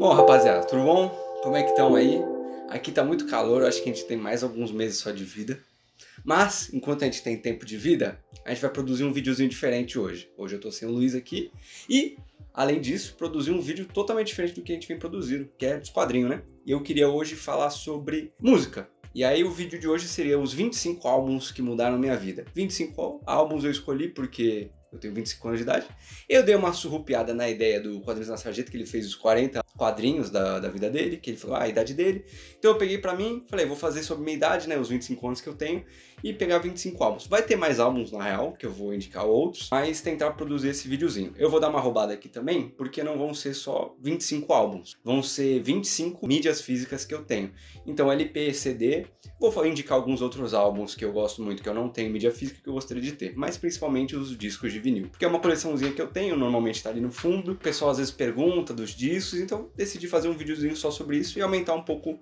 Bom, rapaziada, tudo bom? Como é que estão aí? Aqui tá muito calor, eu acho que a gente tem mais alguns meses só de vida. Mas, enquanto a gente tem tempo de vida, a gente vai produzir um videozinho diferente hoje. Hoje eu tô sem o Luiz aqui e, além disso, produzir um vídeo totalmente diferente do que a gente vem produzindo, que é dos quadrinhos, né? E eu queria hoje falar sobre música. E aí o vídeo de hoje seria os 25 álbuns que mudaram minha vida. 25 álbuns eu escolhi porque eu tenho 25 anos de idade. Eu dei uma surrupiada na ideia do Quadrinhos na Sarjeta, que ele fez os 40 quadrinhos da, da vida dele, que ele falou, ah, a idade dele. Então eu peguei para mim, falei, vou fazer sobre minha idade, né, os 25 anos que eu tenho, e pegar 25 álbuns. Vai ter mais álbuns na real, que eu vou indicar outros, mas tentar produzir esse videozinho. Eu vou dar uma roubada aqui também, porque não vão ser só 25 álbuns, vão ser 25 mídias físicas que eu tenho. Então LP, CD, vou indicar alguns outros álbuns que eu gosto muito, que eu não tenho mídia física, que eu gostaria de ter, mas principalmente os discos de vinil, porque é uma coleçãozinha que eu tenho, normalmente tá ali no fundo, o pessoal às vezes pergunta dos discos, então decidi fazer um videozinho só sobre isso e aumentar um pouco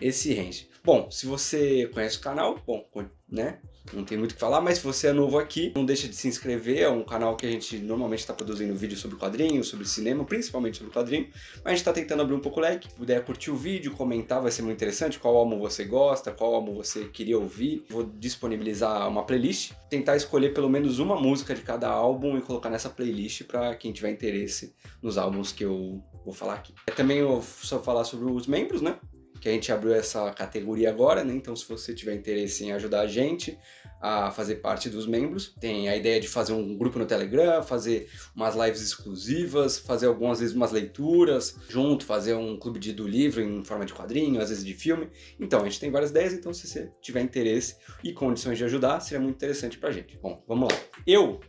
esse range. Bom, se você conhece o canal, bom, né? Não tem muito o que falar, mas se você é novo aqui, não deixa de se inscrever. É um canal que a gente normalmente está produzindo vídeos sobre quadrinhos, sobre cinema, principalmente sobre quadrinho. Mas a gente está tentando abrir um pouco o leque. Se puder curtir o vídeo, comentar, vai ser muito interessante. Qual álbum você gosta, qual álbum você queria ouvir. Vou disponibilizar uma playlist. Tentar escolher pelo menos uma música de cada álbum e colocar nessa playlist para quem tiver interesse nos álbuns que eu vou falar aqui. É também eu só falar sobre os membros, né? Que a gente abriu essa categoria agora, né? Então, se você tiver interesse em ajudar a gente a fazer parte dos membros, tem a ideia de fazer um grupo no Telegram, fazer umas lives exclusivas, fazer algumas vezes umas leituras junto, fazer um clube de do livro em forma de quadrinho, às vezes de filme. Então, a gente tem várias ideias, então se você tiver interesse e condições de ajudar, seria muito interessante pra gente. Bom, vamos lá. Eu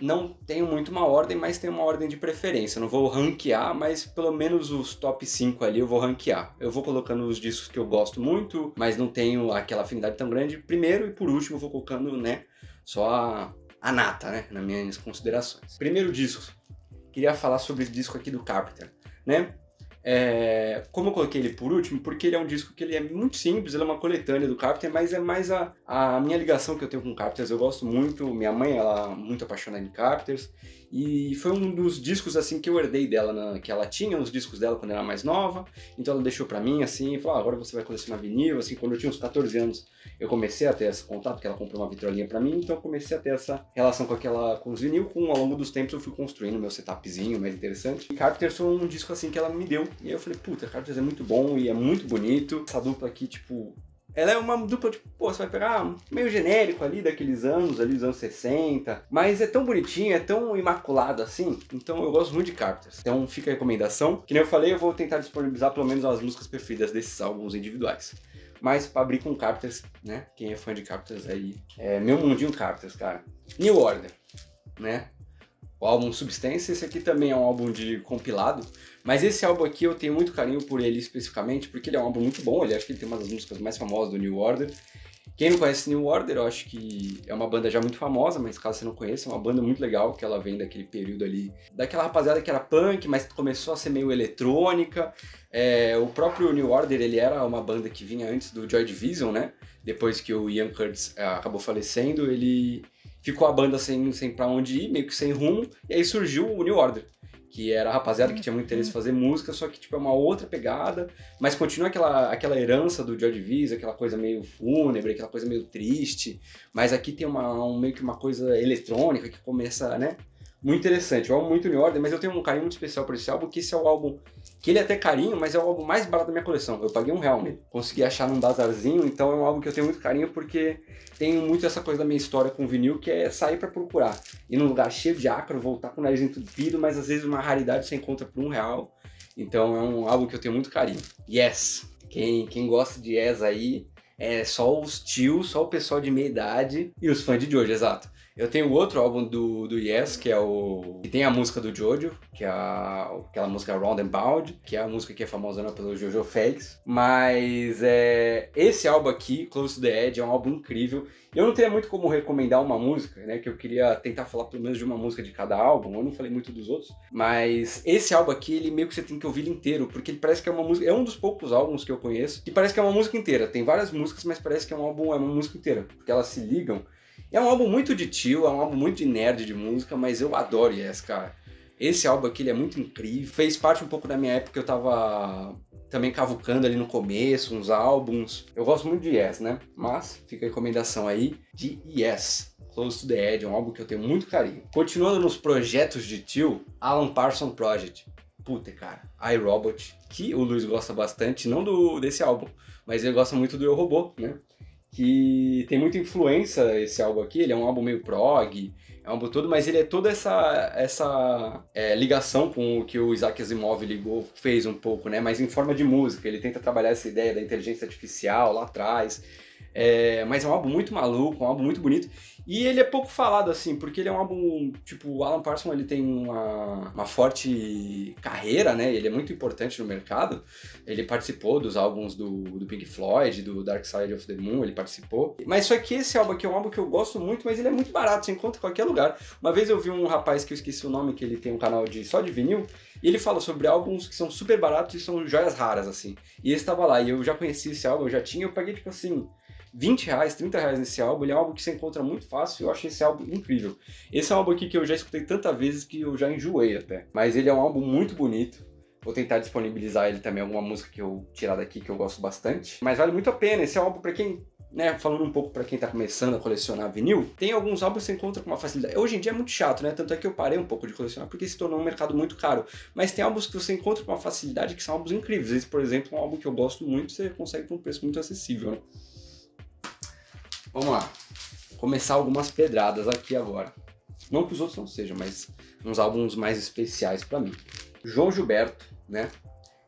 não tenho muito uma ordem, mas tem uma ordem de preferência. não vou ranquear, mas pelo menos os top 5 ali eu vou ranquear. Eu vou colocando os discos que eu gosto muito, mas não tenho aquela afinidade tão grande. Primeiro e por último, eu vou colocando, né, só a, a nata, né, nas minhas considerações. Primeiro disco. Queria falar sobre o disco aqui do Carpenter, né? É, como eu coloquei ele por último, porque ele é um disco que ele é muito simples, ele é uma coletânea do Carpenter, mas é mais a, a minha ligação que eu tenho com Carpenters. Eu gosto muito, minha mãe ela é muito apaixonada em Carpenters, e foi um dos discos assim que eu herdei dela, né? que ela tinha uns discos dela quando era mais nova, então ela deixou para mim assim, falou: ah, agora você vai colecionar vinil, assim, quando eu tinha uns 14 anos, eu comecei a ter esse contato, que ela comprou uma vitrolinha para mim, então eu comecei a ter essa relação com aquela com os vinil, com ao longo dos tempos eu fui construindo meu setupzinho mais interessante. E Carpenters foi um disco assim que ela me deu, e aí eu falei: puta, Carpenters é muito bom e é muito bonito. Essa dupla aqui, tipo, ela é uma dupla, tipo, pô, você vai pegar um meio genérico ali daqueles anos, ali dos anos 60, mas é tão bonitinho, é tão imaculado assim, então eu gosto muito de Carpenters. Então fica a recomendação. Que nem eu falei, eu vou tentar disponibilizar pelo menos as músicas preferidas desses álbuns individuais mas abrir com Captors, né? Quem é fã de Captors aí, é meu mundinho Captors, cara. New Order, né? o álbum Substance. Esse aqui também é um álbum de compilado, mas esse álbum aqui eu tenho muito carinho por ele especificamente, porque ele é um álbum muito bom, ele acho que ele tem uma das músicas mais famosas do New Order. Quem não conhece New Order, eu acho que é uma banda já muito famosa, mas caso você não conheça, é uma banda muito legal, que ela vem daquele período ali, daquela rapaziada que era punk, mas começou a ser meio eletrônica. É, o próprio New Order, ele era uma banda que vinha antes do Joy Division, né? Depois que o Ian Curtis é, acabou falecendo, ele ficou a banda sem, sem pra onde ir, meio que sem rumo, e aí surgiu o New Order, que era a rapaziada que tinha muito interesse em fazer música, só que tipo, é uma outra pegada, mas continua aquela, aquela herança do Joy Division, aquela coisa meio fúnebre, aquela coisa meio triste, mas aqui tem uma, um, meio que uma coisa eletrônica que começa, né? muito interessante. O álbum muito New Order, mas eu tenho um carinho muito especial por esse álbum, que esse é o álbum que ele é até carinho, mas é o álbum mais barato da minha coleção. Eu paguei um real nele. Consegui achar num bazarzinho, então é um álbum que eu tenho muito carinho porque tem muito essa coisa da minha história com vinil, que é sair para procurar. Ir num lugar cheio de ácaro, voltar com o nariz entupido, mas às vezes uma raridade você encontra por um real. Então é um álbum que eu tenho muito carinho. Yes! Quem, quem gosta de Yes aí, é só os tios, só o pessoal de meia idade e os fãs de hoje, exato. Eu tenho outro álbum do, do Yes, que é o. que tem a música do Jojo, que é a, aquela música Round and Bound, que é a música que é famosa pelo Jojo Félix. Mas é, esse álbum aqui, Close to the Edge, é um álbum incrível. Eu não teria muito como recomendar uma música, né? Que eu queria tentar falar pelo menos de uma música de cada álbum. Eu não falei muito dos outros, mas esse álbum aqui, ele meio que você tem que ouvir inteiro, porque ele parece que é uma música. É um dos poucos álbuns que eu conheço que parece que é uma música inteira. Tem várias músicas, mas parece que é um álbum, é uma música inteira, porque elas se ligam é um álbum muito de tio, é um álbum muito de nerd de música, mas eu adoro Yes, cara. Esse álbum aqui é muito incrível. Fez parte um pouco da minha época que eu tava também cavucando ali no começo, uns álbuns. Eu gosto muito de Yes, né? Mas fica a recomendação aí de Yes. Close to the Edge, é um álbum que eu tenho muito carinho. Continuando nos projetos de tio, Alan Parsons Project. Puta, cara, iRobot, que o Luiz gosta bastante, não do desse álbum, mas ele gosta muito do Eu Robô, né? que tem muita influência esse álbum aqui, ele é um álbum meio prog, é um álbum todo, mas ele é toda essa, essa é, ligação com o que o Isaac Asimov ligou, fez um pouco, né? Mas em forma de música, ele tenta trabalhar essa ideia da inteligência artificial lá atrás, é, mas é um álbum muito maluco, um álbum muito bonito, e ele é pouco falado, assim, porque ele é um álbum, tipo, o Alan Parsons, ele tem uma, uma forte carreira, né? Ele é muito importante no mercado. Ele participou dos álbuns do, do Pink Floyd, do Dark Side of the Moon, ele participou. Mas só que esse álbum aqui é um álbum que eu gosto muito, mas ele é muito barato, você encontra em qualquer lugar. Uma vez eu vi um rapaz que eu esqueci o nome, que ele tem um canal de só de vinil, e ele fala sobre álbuns que são super baratos e são joias raras, assim. E esse tava lá, e eu já conheci esse álbum, eu já tinha, eu paguei, tipo assim... 20 reais, 30 reais nesse álbum. Ele é um álbum que você encontra muito fácil e eu acho esse álbum incrível. Esse é um álbum aqui que eu já escutei tantas vezes que eu já enjoei até. Mas ele é um álbum muito bonito. Vou tentar disponibilizar ele também, alguma música que eu tirar daqui que eu gosto bastante. Mas vale muito a pena. Esse é um álbum para quem né, falando um pouco para quem tá começando a colecionar vinil, tem alguns álbuns que você encontra com uma facilidade. Hoje em dia é muito chato, né? Tanto é que eu parei um pouco de colecionar porque se tornou um mercado muito caro. Mas tem álbuns que você encontra com uma facilidade que são álbuns incríveis. Esse, por exemplo, é um álbum que eu gosto muito, você consegue por um preço muito acessível, né? Vamos lá. Começar algumas pedradas aqui agora. Não que os outros não sejam, mas uns álbuns mais especiais para mim. João Gilberto, né?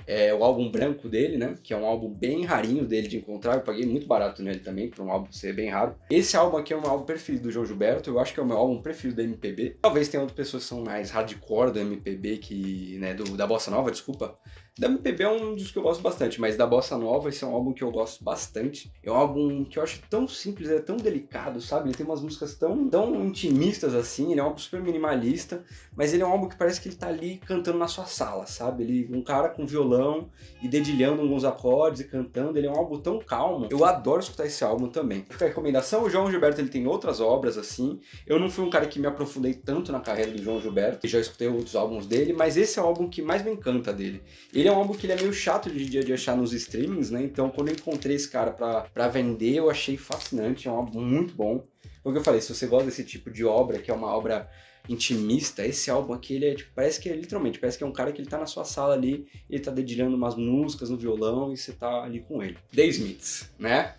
É o álbum branco dele, né? Que é um álbum bem rarinho dele de encontrar. Eu paguei muito barato nele também, para um álbum ser bem raro. Esse álbum aqui é o meu álbum preferido do João Gilberto. Eu acho que é o meu álbum preferido da MPB. Talvez tenha outras pessoas que são mais hardcore do MPB, que, né? Do, da bossa nova, desculpa da MPB é um dos que eu gosto bastante, mas da Bossa Nova, esse é um álbum que eu gosto bastante. É um álbum que eu acho tão simples, é tão delicado, sabe? Ele tem umas músicas tão, tão intimistas assim, ele é um álbum super minimalista, mas ele é um álbum que parece que ele tá ali cantando na sua sala, sabe? Ele, um cara com violão e dedilhando alguns acordes e cantando, ele é um álbum tão calmo. Eu adoro escutar esse álbum também. Fica a recomendação, o João Gilberto ele tem outras obras assim. Eu não fui um cara que me aprofundei tanto na carreira do João Gilberto, já escutei outros álbuns dele, mas esse é o álbum que mais me encanta dele. Ele ele é um álbum que ele é meio chato de dia de achar nos streamings, né? Então, quando eu encontrei esse cara para vender, eu achei fascinante, é um álbum muito bom. Como o que eu falei, se você gosta desse tipo de obra, que é uma obra intimista, esse álbum aqui, ele é, tipo, parece que é literalmente, parece que é um cara que ele tá na sua sala ali, ele tá dedilhando umas músicas no violão e você tá ali com ele. The Smiths, né?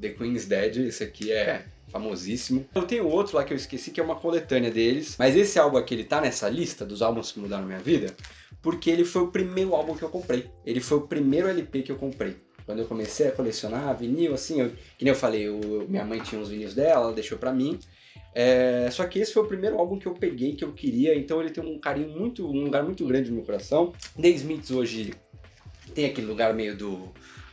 The Queen's Dead, esse aqui é, é. famosíssimo. Eu tenho outro lá que eu esqueci, que é uma coletânea deles, mas esse álbum aqui, ele tá nessa lista dos álbuns que mudaram minha vida? porque ele foi o primeiro álbum que eu comprei. Ele foi o primeiro LP que eu comprei. Quando eu comecei a colecionar vinil, assim, eu, que nem eu falei, eu, minha mãe tinha uns vinis dela, ela deixou para mim. É, só que esse foi o primeiro álbum que eu peguei, que eu queria, então ele tem um carinho muito, um lugar muito grande no meu coração. The Smiths hoje tem aquele lugar meio do,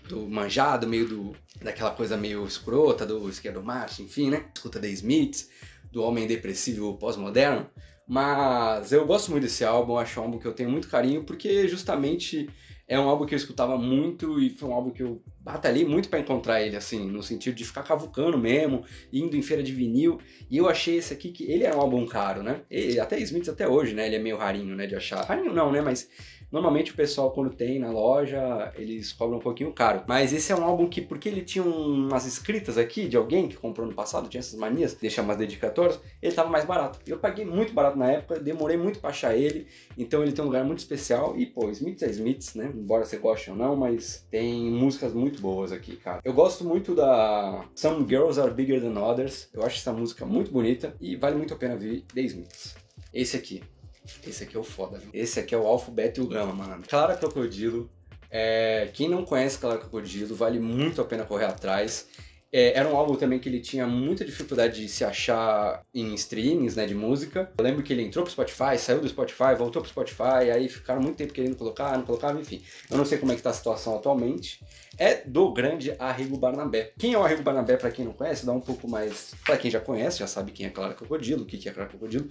do manjado, meio do, daquela coisa meio escrota, do esquerdo marcha, enfim, né? Escuta The Smiths, do homem depressivo pós-moderno. Mas eu gosto muito desse álbum, acho um álbum que eu tenho muito carinho, porque justamente é um álbum que eu escutava muito e foi um álbum que eu batalhei muito para encontrar ele, assim, no sentido de ficar cavucando mesmo, indo em feira de vinil. E eu achei esse aqui que ele é um álbum caro, né? Ele, até Smith até hoje, né? Ele é meio rarinho, né, de achar. Rarinho não, né? Mas Normalmente o pessoal, quando tem na loja, eles cobram um pouquinho caro. Mas esse é um álbum que, porque ele tinha umas escritas aqui de alguém que comprou no passado, tinha essas manias, deixar umas dedicatórias, ele tava mais barato. Eu paguei muito barato na época, demorei muito pra achar ele, então ele tem um lugar muito especial. E, pô, Smiths é Smiths, né? Embora você goste ou não, mas tem músicas muito boas aqui, cara. Eu gosto muito da Some Girls Are Bigger Than Others. Eu acho essa música muito bonita e vale muito a pena ver The Smiths. Esse aqui. Esse aqui é o foda, viu? Esse aqui é o alfabeto e o gama mano. Clara Crocodilo. É... Quem não conhece Clara Crocodilo, vale muito a pena correr atrás. É, era um álbum também que ele tinha muita dificuldade de se achar em streamings, né, de música. Eu lembro que ele entrou pro Spotify, saiu do Spotify, voltou pro Spotify, aí ficaram muito tempo querendo colocar, não colocava, enfim. Eu não sei como é que tá a situação atualmente. É do grande Arrigo Barnabé. Quem é o Arrigo Barnabé, para quem não conhece, dá um pouco mais... para quem já conhece, já sabe quem é Clara Crocodilo, o que é Clara Crocodilo.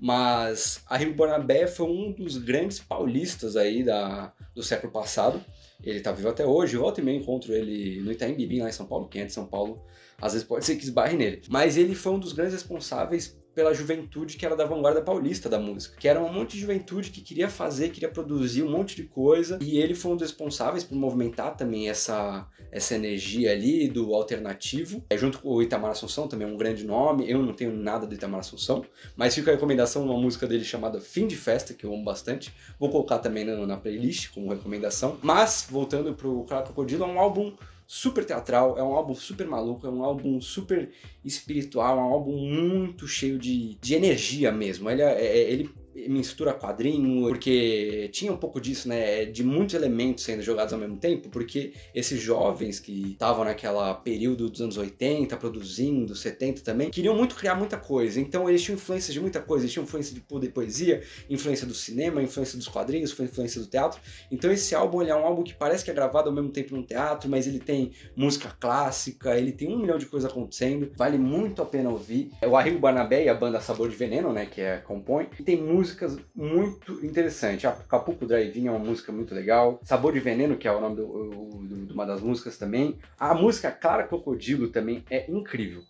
Mas Arrigo Barnabé foi um dos grandes paulistas aí da, do século passado. Ele tá vivo até hoje. Volta e meia encontro ele no Itaim Bibim, lá em São Paulo. Quem é de São Paulo, às vezes pode ser que esbarre nele. Mas ele foi um dos grandes responsáveis pela juventude que era da vanguarda paulista da música, que era um monte de juventude que queria fazer, queria produzir um monte de coisa, e ele foi um dos responsáveis por movimentar também essa, essa energia ali do alternativo, é, junto com o Itamar Assunção, também é um grande nome, eu não tenho nada do Itamar Assunção, mas fica a recomendação de uma música dele chamada Fim de Festa, que eu amo bastante, vou colocar também na, na playlist como recomendação, mas voltando pro Crocodilo, é um álbum super teatral, é um álbum super maluco, é um álbum super espiritual, é um álbum muito cheio de, de energia mesmo. Ele, é, é ele mistura quadrinho, porque tinha um pouco disso, né? De muitos elementos sendo jogados ao mesmo tempo, porque esses jovens que estavam naquela período dos anos 80, produzindo, 70 também, queriam muito criar muita coisa. Então eles tinham influência de muita coisa, eles tinham influência de poesia, influência do cinema, influência dos quadrinhos, influência do teatro. Então esse álbum é um álbum que parece que é gravado ao mesmo tempo no teatro, mas ele tem música clássica, ele tem um milhão de coisas acontecendo, vale muito a pena ouvir. É o Arrigo Barnabé e a banda Sabor de Veneno, né, que é, compõe, tem música músicas muito interessantes. Ah, Capuco drive é uma música muito legal. Sabor de Veneno, que é o nome de uma das músicas também. A música Clara Crocodilo também é incrível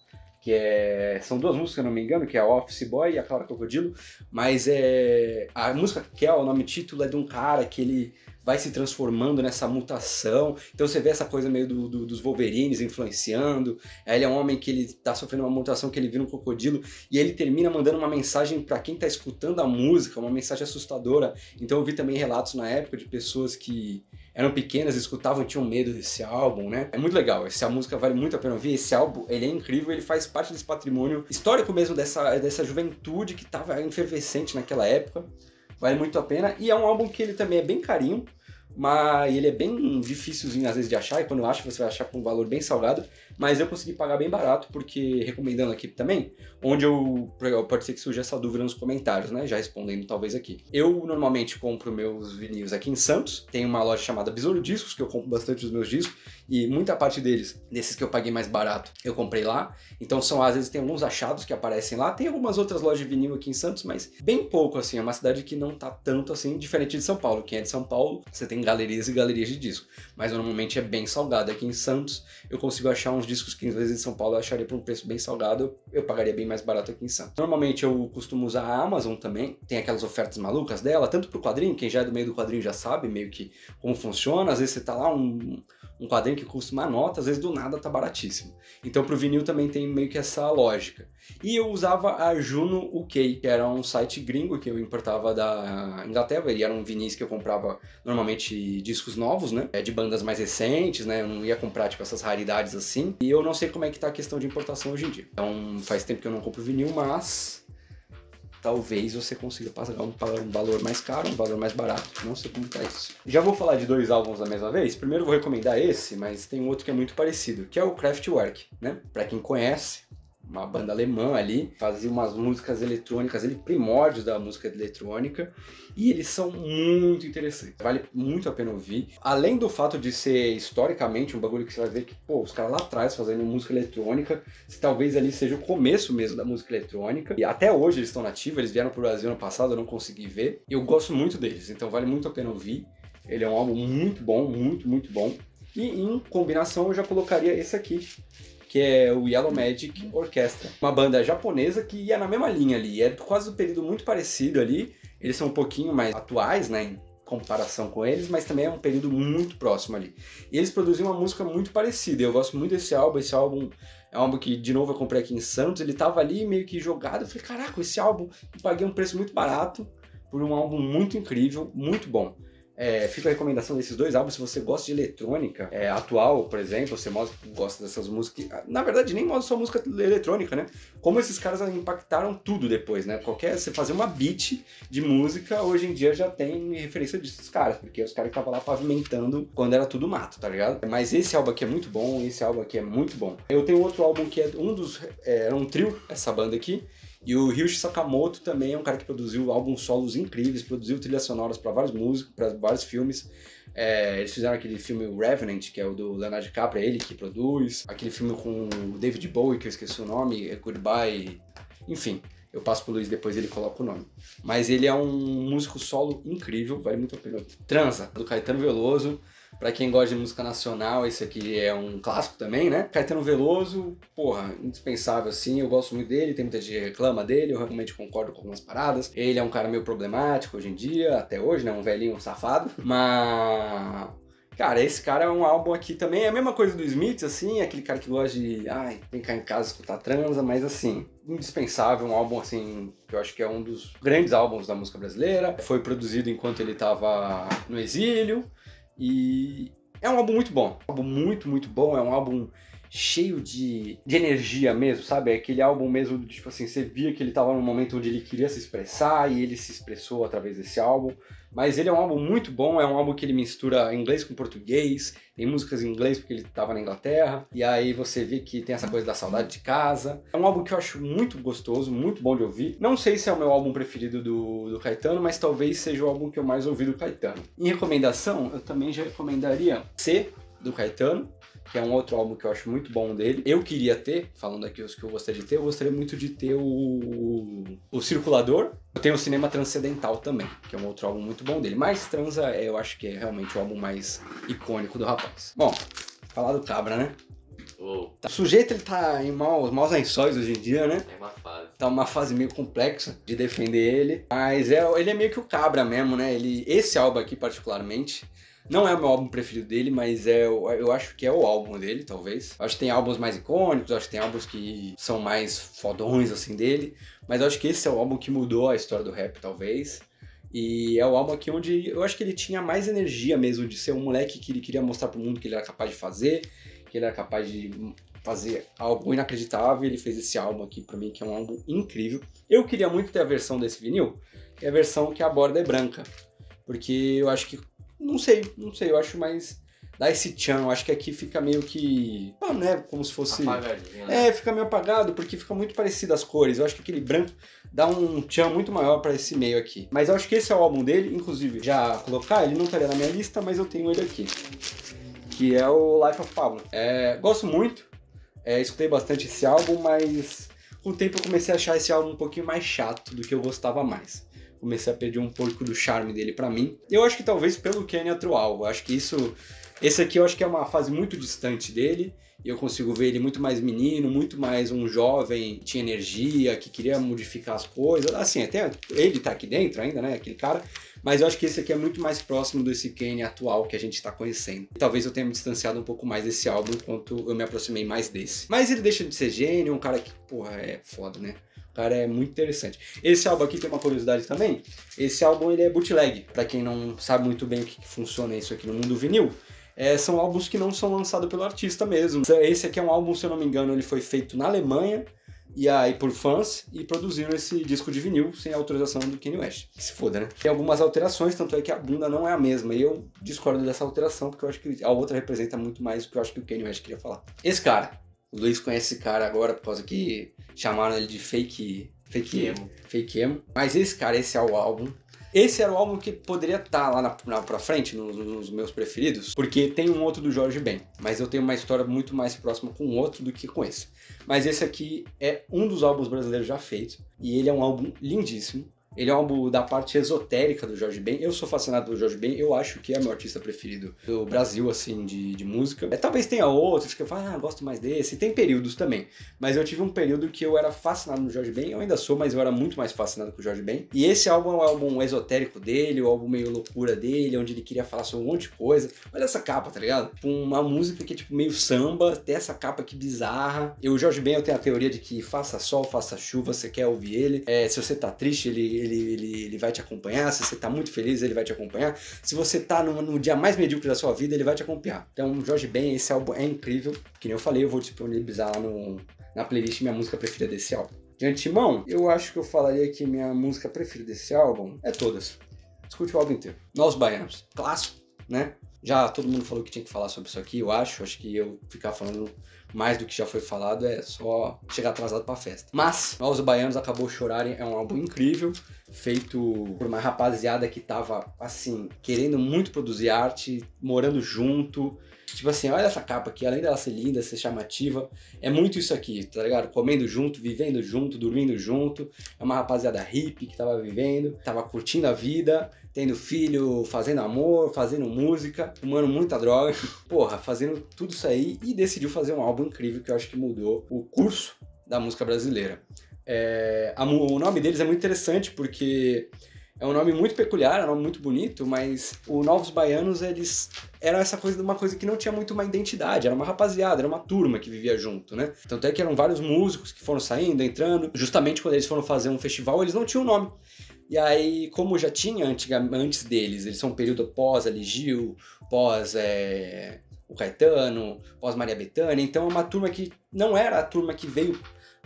que é, são duas músicas, não me engano, que é Office Boy e a Clara Crocodilo, mas é a música que é o nome título é de um cara que ele vai se transformando nessa mutação. Então você vê essa coisa meio do, do, dos Wolverines influenciando. Ele é um homem que ele tá sofrendo uma mutação que ele vira um crocodilo e ele termina mandando uma mensagem para quem tá escutando a música, uma mensagem assustadora. Então eu vi também relatos na época de pessoas que eram pequenas, escutavam e tinham medo desse álbum, né? É muito legal, essa música vale muito a pena ouvir, esse álbum, ele é incrível, ele faz parte desse patrimônio histórico mesmo dessa, dessa juventude que estava efervescente naquela época vale muito a pena. E é um álbum que ele também é bem carinho, mas ele é bem difícilzinho às vezes de achar, e quando acha você vai achar com um valor bem salgado, mas eu consegui pagar bem barato, porque recomendando aqui também, onde eu, pode ser que surja essa dúvida nos comentários, né, já respondendo talvez aqui. Eu normalmente compro meus vinis aqui em Santos, tem uma loja chamada Besouro Discos, que eu compro bastante os meus discos, e muita parte deles, desses que eu paguei mais barato, eu comprei lá. Então são, às vezes, tem alguns achados que aparecem lá. Tem algumas outras lojas de vinil aqui em Santos, mas bem pouco, assim. É uma cidade que não tá tanto assim, diferente de São Paulo. Quem é de São Paulo, você tem galerias e galerias de disco. Mas normalmente é bem salgado. Aqui em Santos, eu consigo achar uns discos que às vezes em São Paulo eu acharia por um preço bem salgado. Eu pagaria bem mais barato aqui em Santos. Normalmente eu costumo usar a Amazon também. Tem aquelas ofertas malucas dela, tanto pro quadrinho, quem já é do meio do quadrinho já sabe meio que como funciona. Às vezes você tá lá um um quadrinho que custa uma nota, às vezes do nada tá baratíssimo. Então pro vinil também tem meio que essa lógica. E eu usava a Juno UK, que era um site gringo que eu importava da Inglaterra, e um vinil que eu comprava normalmente discos novos, né? É, de bandas mais recentes, né? Eu não ia comprar tipo essas raridades assim. E eu não sei como é que tá a questão de importação hoje em dia. Então faz tempo que eu não compro vinil, mas talvez você consiga pagar um, um valor mais caro, um valor mais barato, não sei como tá isso. Já vou falar de dois álbuns da mesma vez, primeiro vou recomendar esse, mas tem um outro que é muito parecido, que é o Craftwork, né? Para quem conhece, uma banda alemã ali, fazia umas músicas eletrônicas, ele primórdios da música eletrônica, e eles são muito interessantes. Vale muito a pena ouvir. Além do fato de ser historicamente um bagulho que você vai ver que, pô, os caras lá atrás fazendo música eletrônica, se talvez ali seja o começo mesmo da música eletrônica, e até hoje eles estão nativos, eles vieram pro Brasil ano passado, eu não consegui ver. Eu gosto muito deles, então vale muito a pena ouvir. Ele é um álbum muito bom, muito, muito bom. E em combinação eu já colocaria esse aqui, que é o Yellow Magic Orchestra. Uma banda japonesa que ia na mesma linha ali, é quase um período muito parecido ali. Eles são um pouquinho mais atuais, né, em comparação com eles, mas também é um período muito próximo ali. E eles produzem uma música muito parecida, eu gosto muito desse álbum, esse álbum é um álbum que, de novo, eu comprei aqui em Santos, ele tava ali meio que jogado, eu falei, caraca, esse álbum, eu paguei um preço muito barato, por um álbum muito incrível, muito bom. É, fica a recomendação desses dois álbuns. Se você gosta de eletrônica é, atual, por exemplo, você gosta dessas músicas. Na verdade, nem só música eletrônica, né? Como esses caras impactaram tudo depois, né? Qualquer. Você fazer uma beat de música, hoje em dia já tem referência desses caras, porque os caras estavam lá pavimentando quando era tudo mato, tá ligado? Mas esse álbum aqui é muito bom, esse álbum aqui é muito bom. Eu tenho outro álbum que é um dos. É, era um trio, essa banda aqui e o Ryushi Sakamoto também é um cara que produziu álbuns solos incríveis, produziu trilhas sonoras para vários músicos, para vários filmes. É, eles fizeram aquele filme Revenant, que é o do Leonardo DiCaprio, ele que produz. Aquele filme com o David Bowie, que eu esqueci o nome, é Goodbye. Enfim, eu passo pro Luiz depois ele coloca o nome. Mas ele é um músico solo incrível, vale muito a pena. Transa, do Caetano Veloso. Pra quem gosta de música nacional, esse aqui é um clássico também, né? Caetano Veloso, porra, indispensável assim, eu gosto muito dele, tem muita gente que reclama dele, eu realmente concordo com algumas paradas. Ele é um cara meio problemático hoje em dia, até hoje, né? Um velhinho safado, mas. Cara, esse cara é um álbum aqui também, é a mesma coisa do Smith, assim, é aquele cara que gosta de, ai, tem que ficar em casa escutar transa, mas assim, indispensável, um álbum assim, que eu acho que é um dos grandes álbuns da música brasileira. Foi produzido enquanto ele estava no exílio, e é um álbum muito bom. Um álbum muito, muito bom. É um álbum cheio de, de energia mesmo, sabe? É aquele álbum mesmo, tipo assim, você via que ele estava num momento onde ele queria se expressar e ele se expressou através desse álbum. Mas ele é um álbum muito bom, é um álbum que ele mistura inglês com português, tem músicas em inglês porque ele estava na Inglaterra, e aí você vê que tem essa coisa da saudade de casa. É um álbum que eu acho muito gostoso, muito bom de ouvir. Não sei se é o meu álbum preferido do, do Caetano, mas talvez seja o álbum que eu mais ouvi do Caetano. Em recomendação, eu também já recomendaria C, do Caetano, que é um outro álbum que eu acho muito bom dele. Eu queria ter, falando aqui os que eu gostaria de ter, eu gostaria muito de ter o, o Circulador. Eu tenho o Cinema Transcendental também, que é um outro álbum muito bom dele. Mas Transa, eu acho que é realmente o álbum mais icônico do rapaz. Bom, falar do Cabra, né? Oh. O sujeito ele tá em maus, maus lençóis hoje em dia, né? Tem uma fase. Tá uma fase meio complexa de defender ele. Mas é, ele é meio que o cabra mesmo, né? Ele, esse álbum aqui, particularmente, não é o meu álbum preferido dele, mas é, eu acho que é o álbum dele, talvez. acho que tem álbuns mais icônicos, acho que tem álbuns que são mais fodões, assim, dele. Mas eu acho que esse é o álbum que mudou a história do rap, talvez. E é o álbum aqui onde eu acho que ele tinha mais energia mesmo de ser um moleque que ele queria mostrar pro mundo que ele era capaz de fazer, que ele era capaz de fazer algo inacreditável. Ele fez esse álbum aqui para mim, que é um álbum incrível. Eu queria muito ter a versão desse vinil, que é a versão que a borda é branca, porque eu acho que não sei, não sei, eu acho mais. Dá esse tchan, eu acho que aqui fica meio que. Ah, né? Como se fosse. né? É, fica meio apagado, porque fica muito parecido as cores. Eu acho que aquele branco dá um tchan muito maior para esse meio aqui. Mas eu acho que esse é o álbum dele, inclusive, já colocar, ele não estaria na minha lista, mas eu tenho ele aqui. Que é o Life of Pablo. É, gosto muito, é, escutei bastante esse álbum, mas com o tempo eu comecei a achar esse álbum um pouquinho mais chato do que eu gostava mais comecei a perder um pouco do charme dele para mim. Eu acho que talvez pelo Kenny atual, eu acho que isso esse aqui eu acho que é uma fase muito distante dele. E eu consigo ver ele muito mais menino, muito mais um jovem, tinha energia, que queria modificar as coisas. Assim, até ele tá aqui dentro ainda, né? Aquele cara. Mas eu acho que esse aqui é muito mais próximo desse Kanye atual que a gente tá conhecendo. talvez eu tenha me distanciado um pouco mais desse álbum enquanto eu me aproximei mais desse. Mas ele deixa de ser gênio, um cara que, porra, é foda, né? Cara, é muito interessante. Esse álbum aqui tem uma curiosidade também. Esse álbum ele é bootleg, para quem não sabe muito bem o que, que funciona isso aqui no mundo vinil. É, são álbuns que não são lançados pelo artista mesmo. Esse aqui é um álbum, se eu não me engano, ele foi feito na Alemanha e aí por fãs e produziram esse disco de vinil sem autorização do Kanye West. Que se foda, né? Tem algumas alterações, tanto é que a bunda não é a mesma. E eu discordo dessa alteração porque eu acho que a outra representa muito mais o que eu acho que o Kanye West queria falar. Esse cara, o Luiz conhece esse cara agora por causa que chamaram ele de fake. Fake emo. Fake emo. Mas esse cara, esse é o álbum. Esse era o álbum que poderia estar tá lá na, na, pra frente, nos, nos, meus preferidos, porque tem um outro do Jorge Ben, mas eu tenho uma história muito mais próxima com o outro do que com esse. Mas esse aqui é um dos álbuns brasileiros já feitos, e ele é um álbum lindíssimo. Ele é um álbum da parte esotérica do Jorge Ben. Eu sou fascinado pelo Jorge Ben. Eu acho que é meu artista preferido do Brasil, assim, de, de música. É, talvez tenha outros que eu falo, ah, gosto mais desse. Tem períodos também. Mas eu tive um período que eu era fascinado no Jorge Ben. Eu ainda sou, mas eu era muito mais fascinado com o Jorge Ben. E esse álbum é um álbum esotérico dele, o álbum meio loucura dele, onde ele queria falar sobre um monte de coisa. Olha essa capa, tá ligado? Uma música que é tipo meio samba, até essa capa que bizarra. E o Jorge Ben, eu tenho a teoria de que faça sol, faça chuva, você quer ouvir ele. É, se você tá triste, ele ele, ele, ele vai te acompanhar. Se você está muito feliz, ele vai te acompanhar. Se você está no, no, dia mais medíocre da sua vida, ele vai te acompanhar. Então, Jorge Ben, esse álbum é incrível. Que nem eu falei, eu vou disponibilizar lá no, na playlist minha música preferida desse álbum. De antemão, eu acho que eu falaria que minha música preferida desse álbum é todas. Escute o álbum inteiro. Nós Baianos, clássico, né? Já todo mundo falou que tinha que falar sobre isso aqui, eu acho. Acho que eu ficar falando mais do que já foi falado é só chegar atrasado pra festa. Mas, Nós Baianos acabou chorarem, é um álbum incrível feito por uma rapaziada que tava, assim, querendo muito produzir arte, morando junto. Tipo assim, olha essa capa aqui, além dela ser linda, ser chamativa, é muito isso aqui, tá ligado? Comendo junto, vivendo junto, dormindo junto. É uma rapaziada hippie que tava vivendo, tava curtindo a vida, tendo filho, fazendo amor, fazendo música, fumando muita droga, porra, fazendo tudo isso aí e decidiu fazer um álbum incrível que eu acho que mudou o curso da música brasileira. É, a, o nome deles é muito interessante porque é um nome muito peculiar, é um nome muito bonito, mas o Novos Baianos, eles era essa coisa de uma coisa que não tinha muito uma identidade, era uma rapaziada, era uma turma que vivia junto, né? Tanto é que eram vários músicos que foram saindo, entrando. Justamente quando eles foram fazer um festival, eles não tinham nome. E aí, como já tinha antes deles, eles são um período pós ali Gil, pós é, o Caetano, pós Maria Bethânia, então é uma turma que não era a turma que veio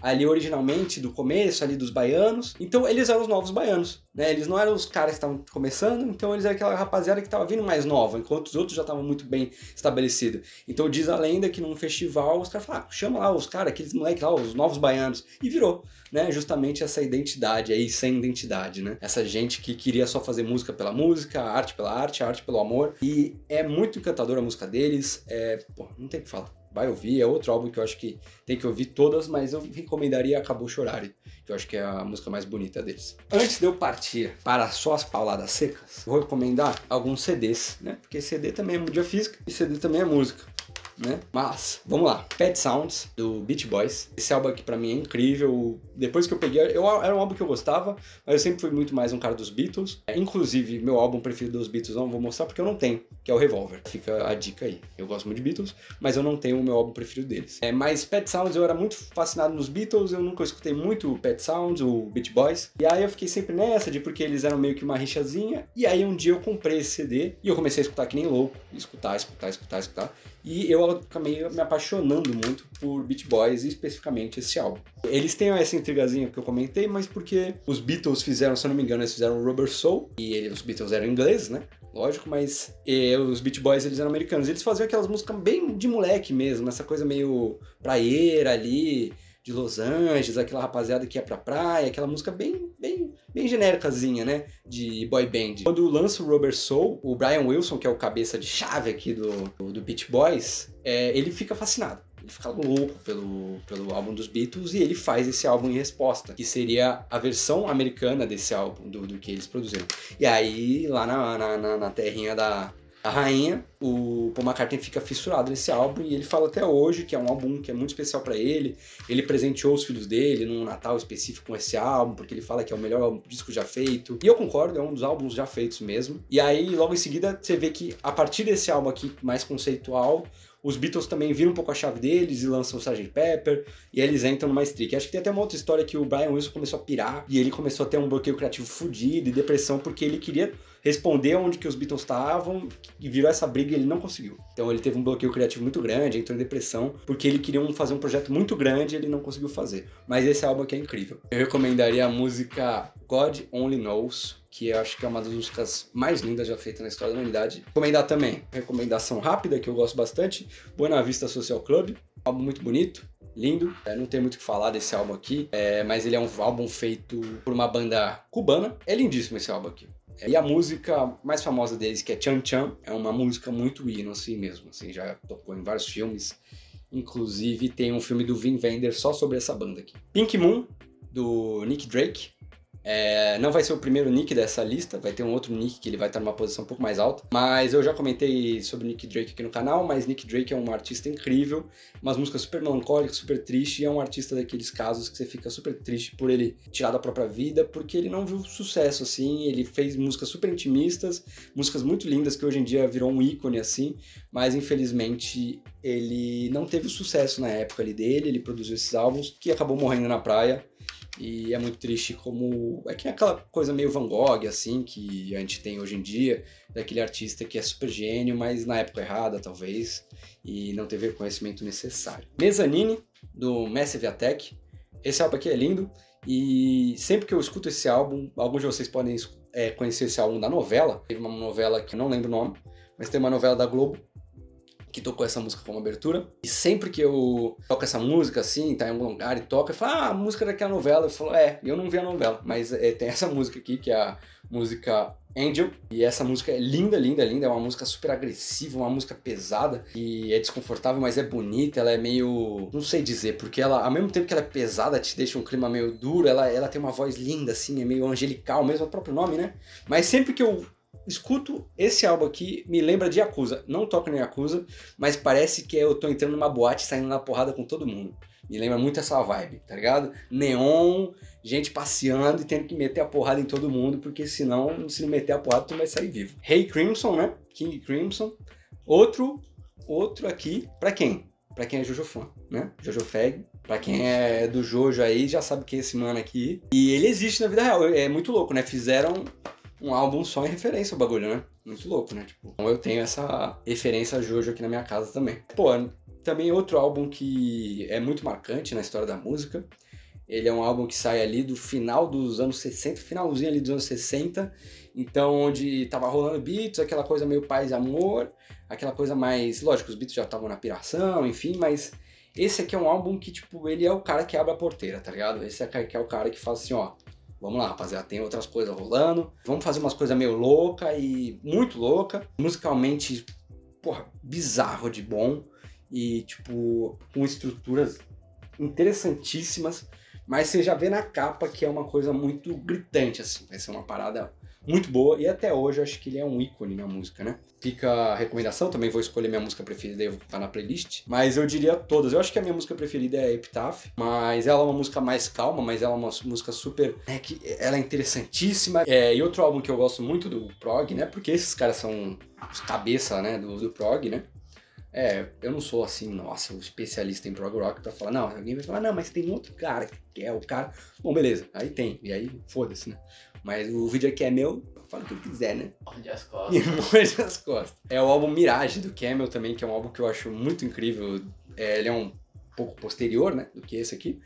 ali originalmente, do começo ali dos baianos. Então eles eram os novos baianos, né? Eles não eram os caras que estavam começando, então eles eram aquela rapaziada que estava vindo mais nova, enquanto os outros já estavam muito bem estabelecidos. Então diz a lenda que num festival os caras falaram, ah, chama lá os caras, aqueles moleques lá, os novos baianos. E virou, né? Justamente essa identidade aí, sem identidade, né? Essa gente que queria só fazer música pela música, arte pela arte, arte pelo amor. E é muito encantadora a música deles, é... Pô, não tem o que falar vai ouvir. É outro álbum que eu acho que tem que ouvir todas, mas eu recomendaria Acabou Chorar, que eu acho que é a música mais bonita deles. Antes de eu partir para só as pauladas secas, vou recomendar alguns CDs, né? Porque CD também é mídia física e CD também é música né? Mas, vamos lá. Pet Sounds, do Beach Boys. Esse álbum aqui pra mim é incrível. Depois que eu peguei, eu, era um álbum que eu gostava, mas eu sempre fui muito mais um cara dos Beatles. É, inclusive, meu álbum preferido dos Beatles, não vou mostrar porque eu não tenho, que é o Revolver. Fica a dica aí. Eu gosto muito de Beatles, mas eu não tenho o meu álbum preferido deles. É, mas Pet Sounds, eu era muito fascinado nos Beatles, eu nunca escutei muito Pet Sounds, o Beach Boys. E aí eu fiquei sempre nessa de porque eles eram meio que uma rixazinha. E aí um dia eu comprei esse CD e eu comecei a escutar que nem louco. Escutar, escutar, escutar, escutar. E eu acabei me apaixonando muito por Beat Boys, e especificamente esse álbum. Eles têm essa intrigazinha que eu comentei, mas porque os Beatles fizeram, se eu não me engano, eles fizeram Rubber Soul, e eles os Beatles eram ingleses, né? Lógico, mas e, os Beat Boys eles eram americanos. Eles faziam aquelas músicas bem de moleque mesmo, essa coisa meio praeira ali, de Los Angeles, aquela rapaziada que ia pra praia, aquela música bem, bem, bem genéricazinha, né? De boy band. Quando lança o Robert Soul, o Brian Wilson, que é o cabeça de chave aqui do, do Beach Boys, é, ele fica fascinado. Ele fica louco pelo, pelo álbum dos Beatles e ele faz esse álbum em resposta, que seria a versão americana desse álbum, do, do que eles produziram. E aí, lá na, na, na terrinha da, a rainha, o Paul McCartney fica fissurado nesse álbum e ele fala até hoje que é um álbum que é muito especial para ele. Ele presenteou os filhos dele num Natal específico com esse álbum, porque ele fala que é o melhor disco já feito. E eu concordo, é um dos álbuns já feitos mesmo. E aí, logo em seguida, você vê que a partir desse álbum aqui mais conceitual, os Beatles também viram um pouco a chave deles e lançam o Sgt. Pepper, e aí eles entram numa streak. Acho que tem até uma outra história que o Brian Wilson começou a pirar, e ele começou a ter um bloqueio criativo fodido e depressão, porque ele queria responder onde que os Beatles estavam e virou essa briga e ele não conseguiu. Então ele teve um bloqueio criativo muito grande, entrou em depressão, porque ele queria fazer um projeto muito grande e ele não conseguiu fazer. Mas esse álbum aqui é incrível. Eu recomendaria a música God Only Knows, que eu acho que é uma das músicas mais lindas já feitas na história da humanidade. Recomendar também, recomendação rápida, que eu gosto bastante, Buena Vista Social Club, álbum muito bonito, lindo. É, não tem muito o que falar desse álbum aqui, é, mas ele é um álbum feito por uma banda cubana. É lindíssimo esse álbum aqui. É, e a música mais famosa deles, que é Chan Chan, é uma música muito hino assim mesmo, assim, já tocou em vários filmes. Inclusive tem um filme do Vin Wender só sobre essa banda aqui. Pink Moon, do Nick Drake, é, não vai ser o primeiro nick dessa lista, vai ter um outro nick que ele vai estar numa posição um pouco mais alta. Mas eu já comentei sobre Nick Drake aqui no canal, mas Nick Drake é um artista incrível, umas músicas super melancólicas, super triste, e é um artista daqueles casos que você fica super triste por ele tirar da própria vida, porque ele não viu sucesso assim, ele fez músicas super intimistas, músicas muito lindas que hoje em dia virou um ícone assim, mas infelizmente ele não teve o sucesso na época ali dele, ele produziu esses álbuns que acabou morrendo na praia e é muito triste como. É que é aquela coisa meio Van Gogh, assim, que a gente tem hoje em dia, daquele artista que é super gênio, mas na época errada, talvez, e não teve o conhecimento necessário. Mezzanine, do Massive Attack. Esse álbum aqui é lindo, e sempre que eu escuto esse álbum, alguns de vocês podem é, conhecer esse álbum da novela. Teve uma novela que eu não lembro o nome, mas tem uma novela da Globo que tocou essa música como abertura. E sempre que eu toco essa música, assim, tá em algum lugar e toca, eu falo, ah, a música daquela é novela. Eu falo, é, eu não vi a novela, mas é, tem essa música aqui, que é a música Angel. E essa música é linda, linda, linda. É uma música super agressiva, uma música pesada. E é desconfortável, mas é bonita. Ela é meio. Não sei dizer, porque ela, ao mesmo tempo que ela é pesada, te deixa um clima meio duro. Ela, ela tem uma voz linda, assim, é meio angelical, mesmo o próprio nome, né? Mas sempre que eu escuto esse álbum aqui, me lembra de Yakuza. Não toco no Yakuza, mas parece que eu tô entrando numa boate saindo na porrada com todo mundo. Me lembra muito essa vibe, tá ligado? Neon, gente passeando e tendo que meter a porrada em todo mundo, porque senão, se não meter a porrada, tu vai sair vivo. Rei hey Crimson, né? King Crimson. Outro, outro aqui, pra quem? Pra quem é Jojo fã, né? Jojo Fag. Pra quem é do Jojo aí, já sabe que é esse mano aqui. E ele existe na vida real, é muito louco, né? Fizeram um álbum só em referência o bagulho, né? Muito louco, né? Tipo, então eu tenho essa referência a Jojo aqui na minha casa também. Pô, também outro álbum que é muito marcante na história da música. Ele é um álbum que sai ali do final dos anos 60, finalzinho ali dos anos 60, então onde tava rolando Beatles, aquela coisa meio paz e amor, aquela coisa mais, lógico, os Beatles já estavam na piração, enfim, mas esse aqui é um álbum que tipo, ele é o cara que abre a porteira, tá ligado? Esse é, é o cara que fala assim, ó, Vamos lá, rapaziada, tem outras coisas rolando. Vamos fazer umas coisas meio louca e muito louca. Musicalmente, porra, bizarro de bom. E, tipo, com estruturas interessantíssimas. Mas você já vê na capa que é uma coisa muito gritante, assim. Vai ser uma parada muito boa e até hoje acho que ele é um ícone na música, né? Fica a recomendação, também vou escolher minha música preferida e vou botar na playlist, mas eu diria todas. Eu acho que a minha música preferida é Epitaph, mas ela é uma música mais calma, mas ela é uma música super, né, que ela é interessantíssima. É, e outro álbum que eu gosto muito do prog, né? Porque esses caras são os cabeça, né, do, do prog, né? É, eu não sou assim, nossa, um especialista em prog rock pra falar, não, alguém vai falar, não, mas tem outro cara que é o cara. Bom, beleza, aí tem, e aí foda-se, né? Mas o vídeo aqui é meu, fala o que eu quiser, né? Morde as costas. Morde as costas. É o álbum Mirage do Camel também, que é um álbum que eu acho muito incrível. É, ele é um pouco posterior, né, do que esse aqui.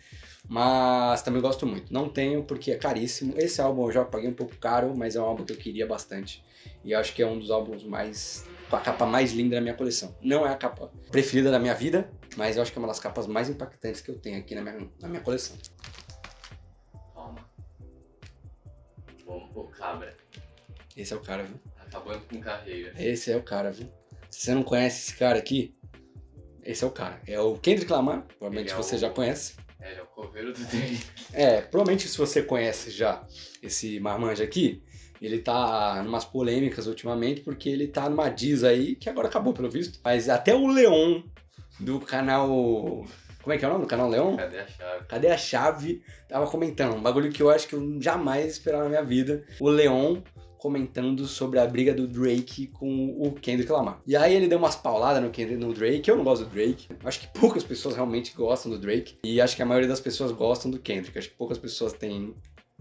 Mas também gosto muito. Não tenho porque é caríssimo. Esse álbum eu já paguei um pouco caro, mas é um álbum que eu queria bastante. E acho que é um dos álbuns mais com a capa mais linda da minha coleção. Não é a capa preferida da minha vida, mas eu acho que é uma das capas mais impactantes que eu tenho aqui na minha, na minha coleção. Cabra. Esse é o cara, viu? Acabando com carreira. Esse é o cara, viu? Se você não conhece esse cara aqui, esse é o cara. É o Kendrick Lamar, provavelmente é você o... já conhece. É, ele é o coveiro do Drake. é, provavelmente se você conhece já esse marmanjo aqui, ele tá em umas polêmicas ultimamente, porque ele tá numa diz aí, que agora acabou pelo visto. Mas até o Leon do canal como é que é o nome do canal, Leon? Cadê a chave? Cadê a chave? Tava comentando, um bagulho que eu acho que eu jamais esperava na minha vida. O Leon comentando sobre a briga do Drake com o Kendrick Lamar. E aí ele deu umas pauladas no, Kendrick, no Drake. Eu não gosto do Drake. Acho que poucas pessoas realmente gostam do Drake. E acho que a maioria das pessoas gostam do Kendrick. Acho que poucas pessoas têm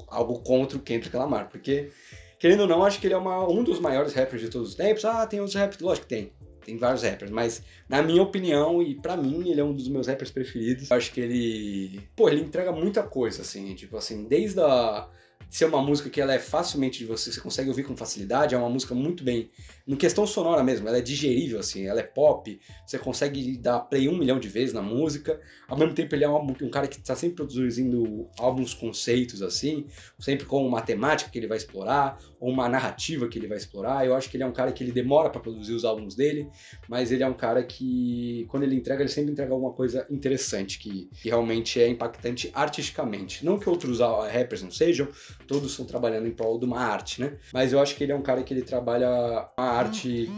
algo contra o Kendrick Lamar. Porque, querendo ou não, acho que ele é uma, um dos maiores rappers de todos os tempos. Ah, tem outros rappers. Lógico que tem tem vários rappers, mas na minha opinião e para mim ele é um dos meus rappers preferidos. Eu acho que ele, pô, ele entrega muita coisa assim, tipo assim, desde a ser uma música que ela é facilmente de você, você consegue ouvir com facilidade, é uma música muito bem, em questão sonora mesmo, ela é digerível assim, ela é pop, você consegue dar play um milhão de vezes na música, ao mesmo tempo ele é um, um cara que está sempre produzindo alguns conceitos assim, sempre com uma temática que ele vai explorar, uma narrativa que ele vai explorar. Eu acho que ele é um cara que ele demora para produzir os álbuns dele, mas ele é um cara que, quando ele entrega, ele sempre entrega alguma coisa interessante, que, que realmente é impactante artisticamente. Não que outros ah, rappers não sejam, todos estão trabalhando em prol de uma arte, né? Mas eu acho que ele é um cara que ele trabalha uma arte,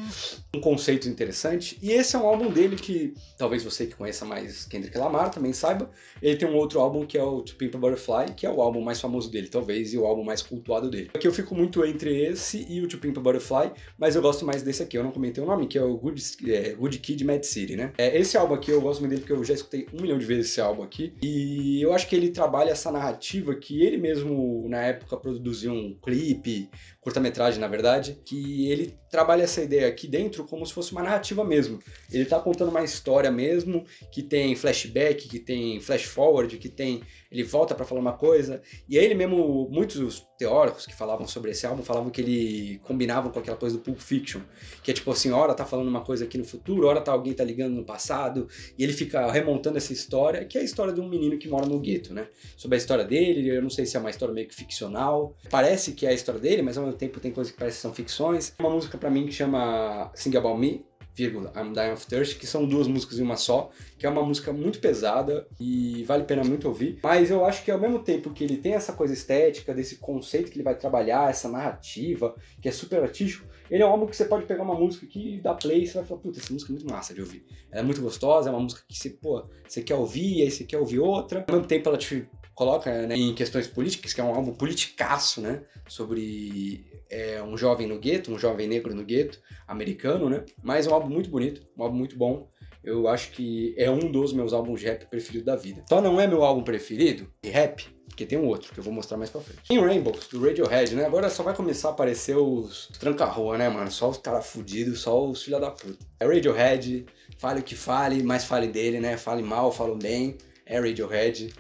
um conceito interessante. E esse é um álbum dele que talvez você que conheça mais Kendrick Lamar também saiba. Ele tem um outro álbum que é o To Pimp a Butterfly, que é o álbum mais famoso dele, talvez, e o álbum mais cultuado dele. Aqui é eu fico muito entre entre esse e o To Pimp a Butterfly, mas eu gosto mais desse aqui, eu não comentei o nome, que é o Good, é, Good Kid Mad City, né? É, esse álbum aqui, eu gosto muito dele porque eu já escutei um milhão de vezes esse álbum aqui, e eu acho que ele trabalha essa narrativa que ele mesmo, na época, produziu um clipe, curta-metragem, na verdade, que ele trabalha essa ideia aqui dentro como se fosse uma narrativa mesmo. Ele está contando uma história mesmo, que tem flashback, que tem flash forward, que tem ele volta para falar uma coisa. E ele mesmo, muitos teóricos que falavam sobre esse álbum falavam que ele combinava com aquela coisa do Pulp Fiction, que é tipo assim, hora tá falando uma coisa aqui no futuro, hora tá alguém tá ligando no passado, e ele fica remontando essa história, que é a história de um menino que mora no gueto, né? Sobre a história dele, eu não sei se é uma história meio que ficcional. Parece que é a história dele, mas é uma mesmo tempo tem coisas que parecem que são ficções. Uma música para mim que chama Sing About Me, vírgula, I'm Dying of Thirst, que são duas músicas em uma só, que é uma música muito pesada e vale a pena muito ouvir. Mas eu acho que ao mesmo tempo que ele tem essa coisa estética, desse conceito que ele vai trabalhar, essa narrativa, que é super artístico, ele é um álbum que você pode pegar uma música que dá play e você vai falar, puta, essa música é muito massa de ouvir. Ela é muito gostosa, é uma música que você, pô, você quer ouvir, aí você quer ouvir outra. Ao mesmo tempo ela te coloca né, em questões políticas, que é um álbum politicaço, né? Sobre é, um jovem no gueto, um jovem negro no gueto, americano, né? Mas é um álbum muito bonito, um álbum muito bom. Eu acho que é um dos meus álbuns de rap preferidos da vida. Só não é meu álbum preferido de rap, porque tem um outro que eu vou mostrar mais pra frente. Em Rainbows, do Radiohead, né? Agora só vai começar a aparecer os tranca-rua, né, mano? Só os caras fudidos, só os filha da puta. É Radiohead, fale o que fale, mas fale dele, né? Fale mal, fale bem. É Radiohead.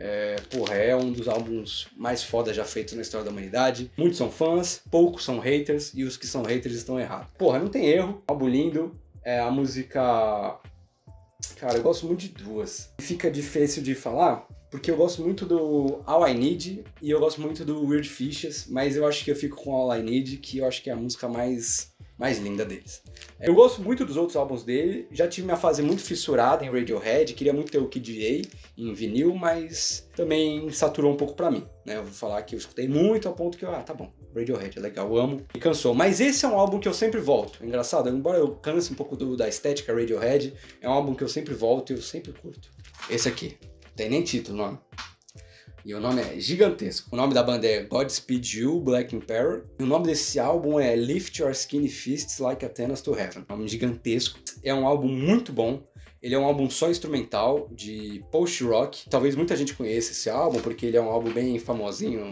É, porra, é um dos álbuns mais foda já feitos na história da humanidade. Muitos são fãs, poucos são haters e os que são haters estão errados. Porra, não tem erro. É álbum lindo. É, a música. Cara, eu gosto muito de duas. Fica difícil de falar, porque eu gosto muito do All I Need e eu gosto muito do Weird Fishes, mas eu acho que eu fico com All I Need, que eu acho que é a música mais mais linda deles. É, eu gosto muito dos outros álbuns dele, já tive minha fase muito fissurada em Radiohead, queria muito ter o Kid A, em vinil, mas também saturou um pouco para mim, né? Eu vou falar que eu escutei muito ao ponto que eu, ah, tá bom, Radiohead é legal, eu amo, e cansou. Mas esse é um álbum que eu sempre volto. Engraçado, embora eu canse um pouco do, da estética Radiohead, é um álbum que eu sempre volto e eu sempre curto. Esse aqui, tem nem título o nome. E o nome é gigantesco. O nome da banda é Godspeed You, Black Emperor. E o nome desse álbum é Lift Your Skinny Fists Like Athena's to Heaven. É um nome gigantesco. É um álbum muito bom. Ele é um álbum só instrumental de post-rock. Talvez muita gente conheça esse álbum, porque ele é um álbum bem famosinho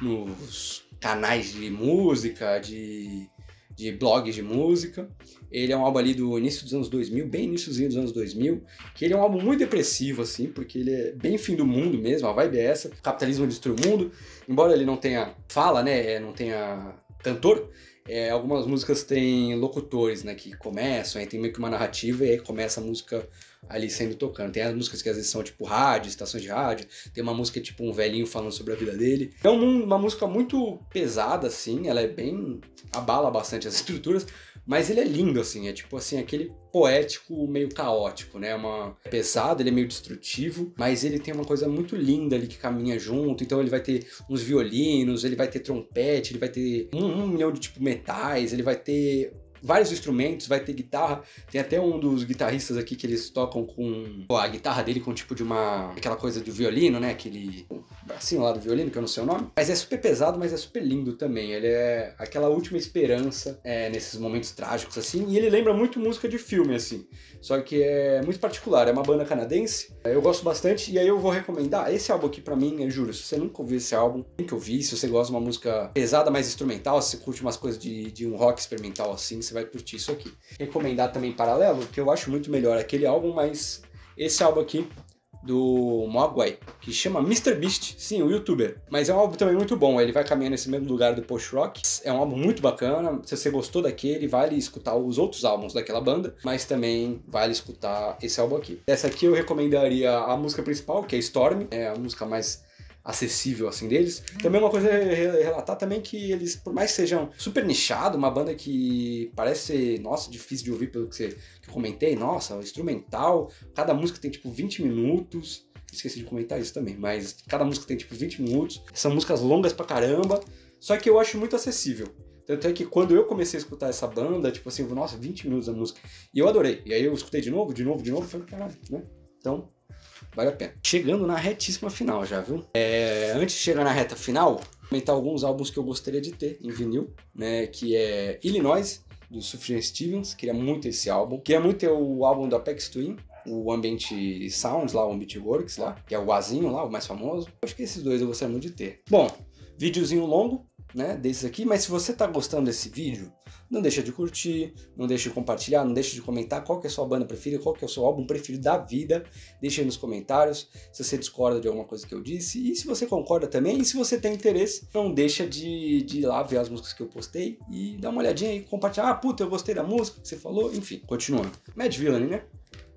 nos canais de música, de, de blogs de música. Ele é um álbum ali do início dos anos 2000, bem iníciozinho dos anos 2000, que ele é um álbum muito depressivo, assim, porque ele é bem fim do mundo mesmo, a vibe é essa. O capitalismo destruiu o mundo. Embora ele não tenha fala, né, é, não tenha cantor, é, algumas músicas têm locutores, né? Que começam, aí tem meio que uma narrativa e aí começa a música ali sendo tocando. Tem as músicas que às vezes são tipo rádio, estações de rádio, tem uma música tipo um velhinho falando sobre a vida dele. É uma música muito pesada, assim, ela é bem. abala bastante as estruturas, mas ele é lindo, assim, é tipo assim, aquele poético meio caótico, né? É uma pesado, ele é meio destrutivo, mas ele tem uma coisa muito linda ali que caminha junto. Então ele vai ter uns violinos, ele vai ter trompete, ele vai ter um, um milhão de tipo metais, ele vai ter vários instrumentos, vai ter guitarra. Tem até um dos guitarristas aqui que eles tocam com a guitarra dele com tipo de uma. aquela coisa do violino, né? Aquele bracinho lá do violino, que eu não sei o nome. Mas é super pesado, mas é super lindo também. Ele é aquela última esperança é, nesses momentos trágicos, assim. E ele lembra muito música de filme, assim. Só que é muito particular. É uma banda canadense. Eu gosto bastante. E aí eu vou recomendar esse álbum aqui pra mim. Eu juro, se você nunca ouviu esse álbum, tem que ouvir. Se você gosta de uma música pesada, mais instrumental, se você curte umas coisas de, de um rock experimental assim, você você vai curtir isso aqui. Recomendar também Paralelo, que eu acho muito melhor aquele álbum, mas esse álbum aqui do Mogwai, que chama Mr. Beast, sim, o youtuber. Mas é um álbum também muito bom, ele vai caminhando nesse mesmo lugar do post-rock. É um álbum muito bacana, se você gostou daquele, vale escutar os outros álbuns daquela banda, mas também vale escutar esse álbum aqui. Essa aqui eu recomendaria a música principal, que é Storm, é a música mais acessível assim deles. Também uma coisa relatar também que eles, por mais que sejam super nichado, uma banda que parece, nossa, difícil de ouvir pelo que, você, que eu comentei, nossa, instrumental, cada música tem tipo 20 minutos. Esqueci de comentar isso também, mas cada música tem tipo 20 minutos. São músicas longas pra caramba, só que eu acho muito acessível. Tanto é que quando eu comecei a escutar essa banda, tipo assim, nossa, 20 minutos a música. E eu adorei. E aí eu escutei de novo, de novo, de novo, falei, caralho, né? Então, vale a pena. Chegando na retíssima final já, viu? É, antes de chegar na reta final, comentar alguns álbuns que eu gostaria de ter em vinil, né? Que é Illinois, do Sufjan Stevens, queria muito esse álbum. Queria muito ter o álbum da Apex Twin, o Ambient Sounds lá, o Ambient Works lá, que é o Azinho lá, o mais famoso. Acho que esses dois eu gostaria muito de ter. Bom, videozinho longo, né, desses aqui, mas se você tá gostando desse vídeo, não deixa de curtir, não deixa de compartilhar, não deixa de comentar qual que é a sua banda preferida, qual que é o seu álbum preferido da vida. Deixa aí nos comentários se você discorda de alguma coisa que eu disse e se você concorda também. E se você tem interesse, não deixa de, de ir lá ver as músicas que eu postei e dar uma olhadinha e compartilhar. Ah, puta, eu gostei da música que você falou. Enfim, continuando. Mad Villain, né?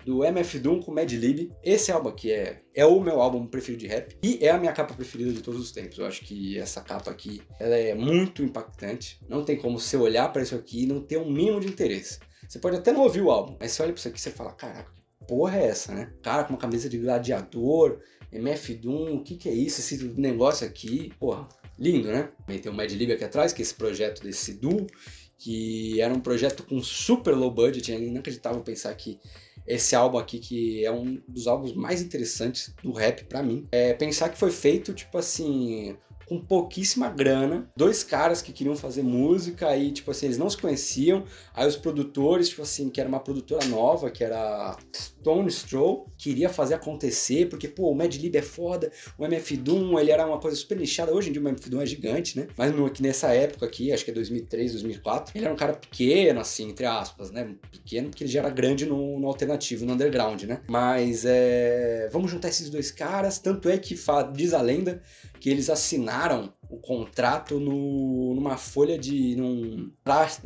do MF Doom com Mad Lib. Esse álbum aqui é, é o meu álbum preferido de rap e é a minha capa preferida de todos os tempos. Eu acho que essa capa aqui ela é muito impactante. Não tem como você olhar para isso aqui e não ter um mínimo de interesse. Você pode até não ouvir o álbum, mas você olha para isso aqui e você fala: caraca, que porra é essa, né? Cara com uma camisa de gladiador, MF Doom, o que, que é isso? Esse negócio aqui, porra, lindo, né? Também tem o Mad Lib aqui atrás, que é esse projeto desse duo, que era um projeto com super low budget, é acreditava pensar que esse álbum aqui, que é um dos álbuns mais interessantes do rap para mim. É pensar que foi feito, tipo assim, com pouquíssima grana, dois caras que queriam fazer música e, tipo assim, eles não se conheciam. Aí os produtores, tipo assim, que era uma produtora nova, que era Tony Stroll queria fazer acontecer, porque, pô, o Mad Lib é foda, o MF Doom, ele era uma coisa super nichada, hoje em dia o MF Doom é gigante, né? Mas no, nessa época aqui, acho que é 2003, 2004, ele era um cara pequeno, assim, entre aspas, né? Pequeno, porque ele já era grande no, no alternativo, no underground, né? Mas, é... Vamos juntar esses dois caras, tanto é que diz a lenda que eles assinaram o contrato no, numa folha de. Num,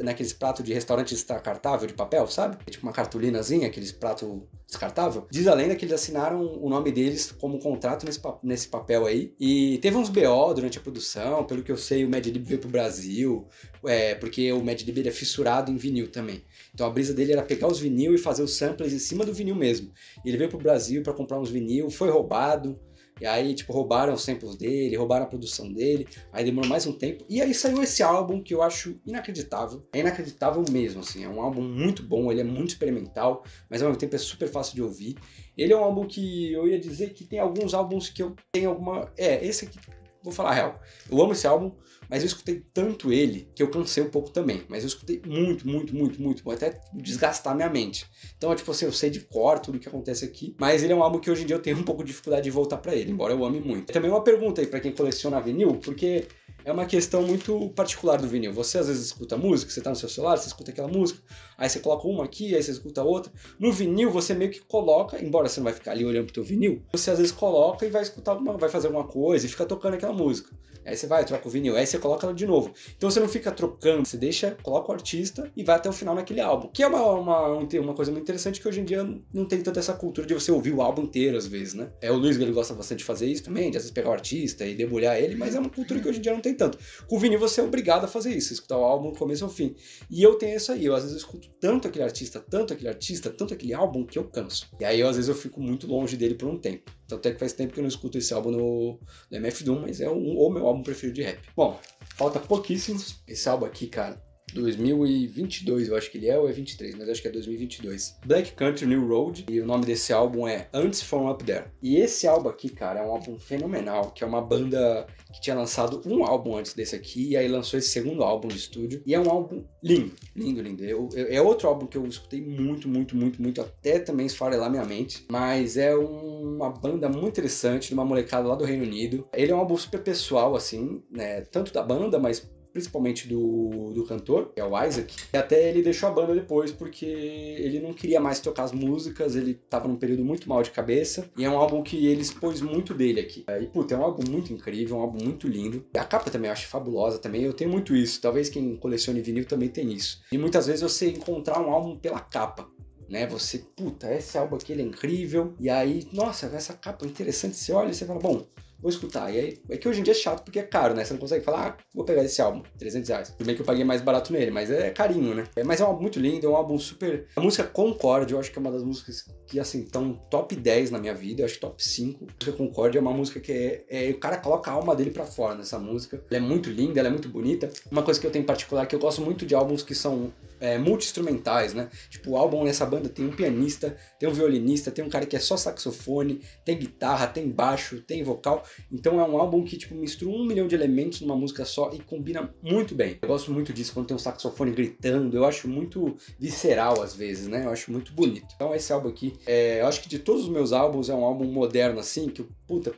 naqueles né, pratos de restaurante descartável de papel, sabe? Tipo uma cartolinazinha, aqueles pratos descartável. Diz a lenda que eles assinaram o nome deles como contrato nesse, nesse papel aí. E teve uns BO durante a produção, pelo que eu sei, o Madlib veio pro Brasil, é, porque o Madlib ele é fissurado em vinil também. Então a brisa dele era pegar os vinil e fazer os samples em cima do vinil mesmo. E ele veio pro Brasil para comprar uns vinil, foi roubado e aí, tipo, roubaram os samples dele, roubaram a produção dele, aí demorou mais um tempo. E aí saiu esse álbum que eu acho inacreditável. É inacreditável mesmo, assim. É um álbum muito bom, ele é muito experimental, mas ao mesmo tempo é super fácil de ouvir. Ele é um álbum que eu ia dizer que tem alguns álbuns que eu tenho alguma. É, esse aqui vou falar a real. Eu amo esse álbum, mas eu escutei tanto ele que eu cansei um pouco também. Mas eu escutei muito, muito, muito, muito. Vou até desgastar minha mente. Então, é tipo assim, eu sei de cor tudo o que acontece aqui. Mas ele é um álbum que hoje em dia eu tenho um pouco de dificuldade de voltar para ele, embora eu ame muito. Também uma pergunta aí para quem coleciona vinil, porque é uma questão muito particular do vinil. Você às vezes escuta música, você tá no seu celular, você escuta aquela música, aí você coloca uma aqui, aí você escuta outra. No vinil você meio que coloca, embora você não vai ficar ali olhando pro teu vinil, você às vezes coloca e vai escutar alguma, vai fazer alguma coisa e fica tocando aquela música. Aí você vai, troca o vinil, aí você coloca ela de novo. Então você não fica trocando, você deixa, coloca o artista e vai até o final naquele álbum. Que é uma, uma, uma coisa muito interessante que hoje em dia não tem tanta essa cultura de você ouvir o álbum inteiro às vezes, né? É o Luiz ele gosta bastante de fazer isso também, de às vezes pegar o artista e debulhar ele, mas é uma cultura que hoje em dia não tem gostei tanto. Com o vinil você é obrigado a fazer isso, escutar o álbum do começo ao fim. E eu tenho isso aí, eu às vezes eu escuto tanto aquele artista, tanto aquele artista, tanto aquele álbum que eu canso. E aí eu, às vezes eu fico muito longe dele por um tempo. Tanto é que faz tempo que eu não escuto esse álbum no, no MF Doom, mas é um, o meu álbum preferido de rap. Bom, falta pouquíssimos. Esse álbum aqui, cara, 2022, eu acho que ele é, ou é 23, mas acho que é 2022. Black Country New Road, e o nome desse álbum é Antes From Up There. E esse álbum aqui, cara, é um álbum fenomenal, que é uma banda que tinha lançado um álbum antes desse aqui, e aí lançou esse segundo álbum de estúdio, e é um álbum lindo, lindo, lindo. Eu, eu, é outro álbum que eu escutei muito, muito, muito, muito, até também esfarelar minha mente, mas é um, uma banda muito interessante, de uma molecada lá do Reino Unido. Ele é um álbum super pessoal, assim, né, tanto da banda, mas principalmente do, do cantor, que é o Isaac. E até ele deixou a banda depois, porque ele não queria mais tocar as músicas, ele tava num período muito mal de cabeça. E é um álbum que ele expôs muito dele aqui. E, puta, é um álbum muito incrível, um álbum muito lindo. A capa também eu acho fabulosa também, eu tenho muito isso. Talvez quem colecione vinil também tem isso. E muitas vezes você encontrar um álbum pela capa né? Você, puta, esse álbum aqui é incrível. E aí, nossa, essa capa é interessante. Você olha e você fala, bom, vou escutar. E aí, é que hoje em dia é chato porque é caro, né? Você não consegue falar, ah, vou pegar esse álbum, 300 reais. Tudo bem que eu paguei mais barato nele, mas é carinho, né? É, mas é um álbum muito lindo, é um álbum super. A música Concorde, eu acho que é uma das músicas que, assim, estão top 10 na minha vida, eu acho top 5. A música Concorde é uma música que é, é, o cara coloca a alma dele pra fora nessa música. Ela é muito linda, ela é muito bonita. Uma coisa que eu tenho em particular é que eu gosto muito de álbuns que são é, multi-instrumentais, né? Tipo, o álbum nessa banda tem um pianista, tem um violinista, tem um cara que é só saxofone, tem guitarra, tem baixo, tem vocal. Então é um álbum que, tipo, mistura um milhão de elementos numa música só e combina muito bem. Eu gosto muito disso quando tem um saxofone gritando, eu acho muito visceral às vezes, né? Eu acho muito bonito. Então esse álbum aqui, é, eu acho que de todos os meus álbuns, é um álbum moderno, assim, que eu puta,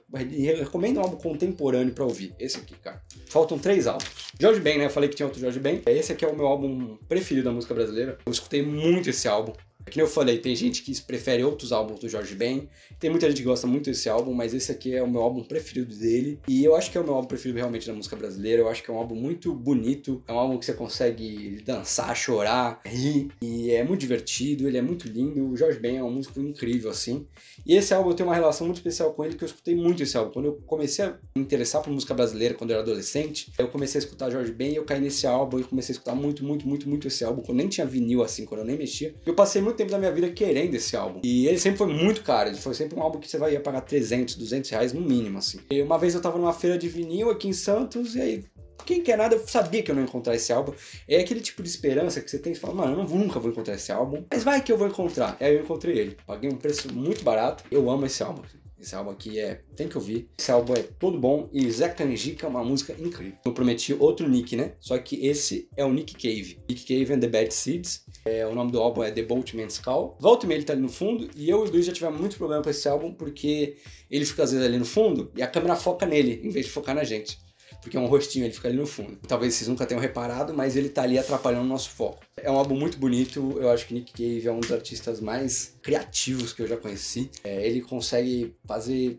recomendo um álbum contemporâneo para ouvir. Esse aqui, cara. Faltam três álbuns. Jorge Ben, né? Eu falei que tinha outro Jorge Ben. É, esse aqui é o meu álbum preferido da música brasileira. Eu escutei muito esse álbum. Que eu falei, tem gente que prefere outros álbuns do George Ben, tem muita gente que gosta muito desse álbum, mas esse aqui é o meu álbum preferido dele, e eu acho que é o meu álbum preferido realmente da música brasileira, eu acho que é um álbum muito bonito, é um álbum que você consegue dançar, chorar, rir, e é muito divertido, ele é muito lindo, o George Ben é um músico incrível, assim, e esse álbum eu tenho uma relação muito especial com ele, que eu escutei muito esse álbum, quando eu comecei a me interessar por música brasileira quando eu era adolescente, eu comecei a escutar George Ben e eu caí nesse álbum, e comecei a escutar muito, muito, muito, muito esse álbum, quando eu nem tinha vinil, assim, quando eu nem mexia, eu passei muito muito tempo da minha vida querendo esse álbum. E ele sempre foi muito caro, ele foi sempre um álbum que você vai ia pagar 300, 200 reais no mínimo, assim. E uma vez eu tava numa feira de vinil aqui em Santos, e aí quem quer nada, eu sabia que eu não ia encontrar esse álbum. É aquele tipo de esperança que você tem, você fala, mano, eu não nunca vou encontrar esse álbum, mas vai que eu vou encontrar. E aí eu encontrei ele. Paguei um preço muito barato. Eu amo esse álbum. Esse álbum aqui é. tem que ouvir. Esse álbum é todo bom e Zé Canjica é uma música incrível. Eu prometi outro nick, né? Só que esse é o Nick Cave. Nick Cave and the Bad Seeds. É, o nome do álbum é The Boatman's Call. Volta e meia ele tá ali no fundo, e eu e o Luiz já tivemos muito problema com esse álbum, porque ele fica às vezes ali no fundo e a câmera foca nele, em vez de focar na gente. Porque é um rostinho, ele fica ali no fundo. Talvez vocês nunca tenham reparado, mas ele tá ali atrapalhando o nosso foco. É um álbum muito bonito, eu acho que Nick Cave é um dos artistas mais criativos que eu já conheci. É, ele consegue fazer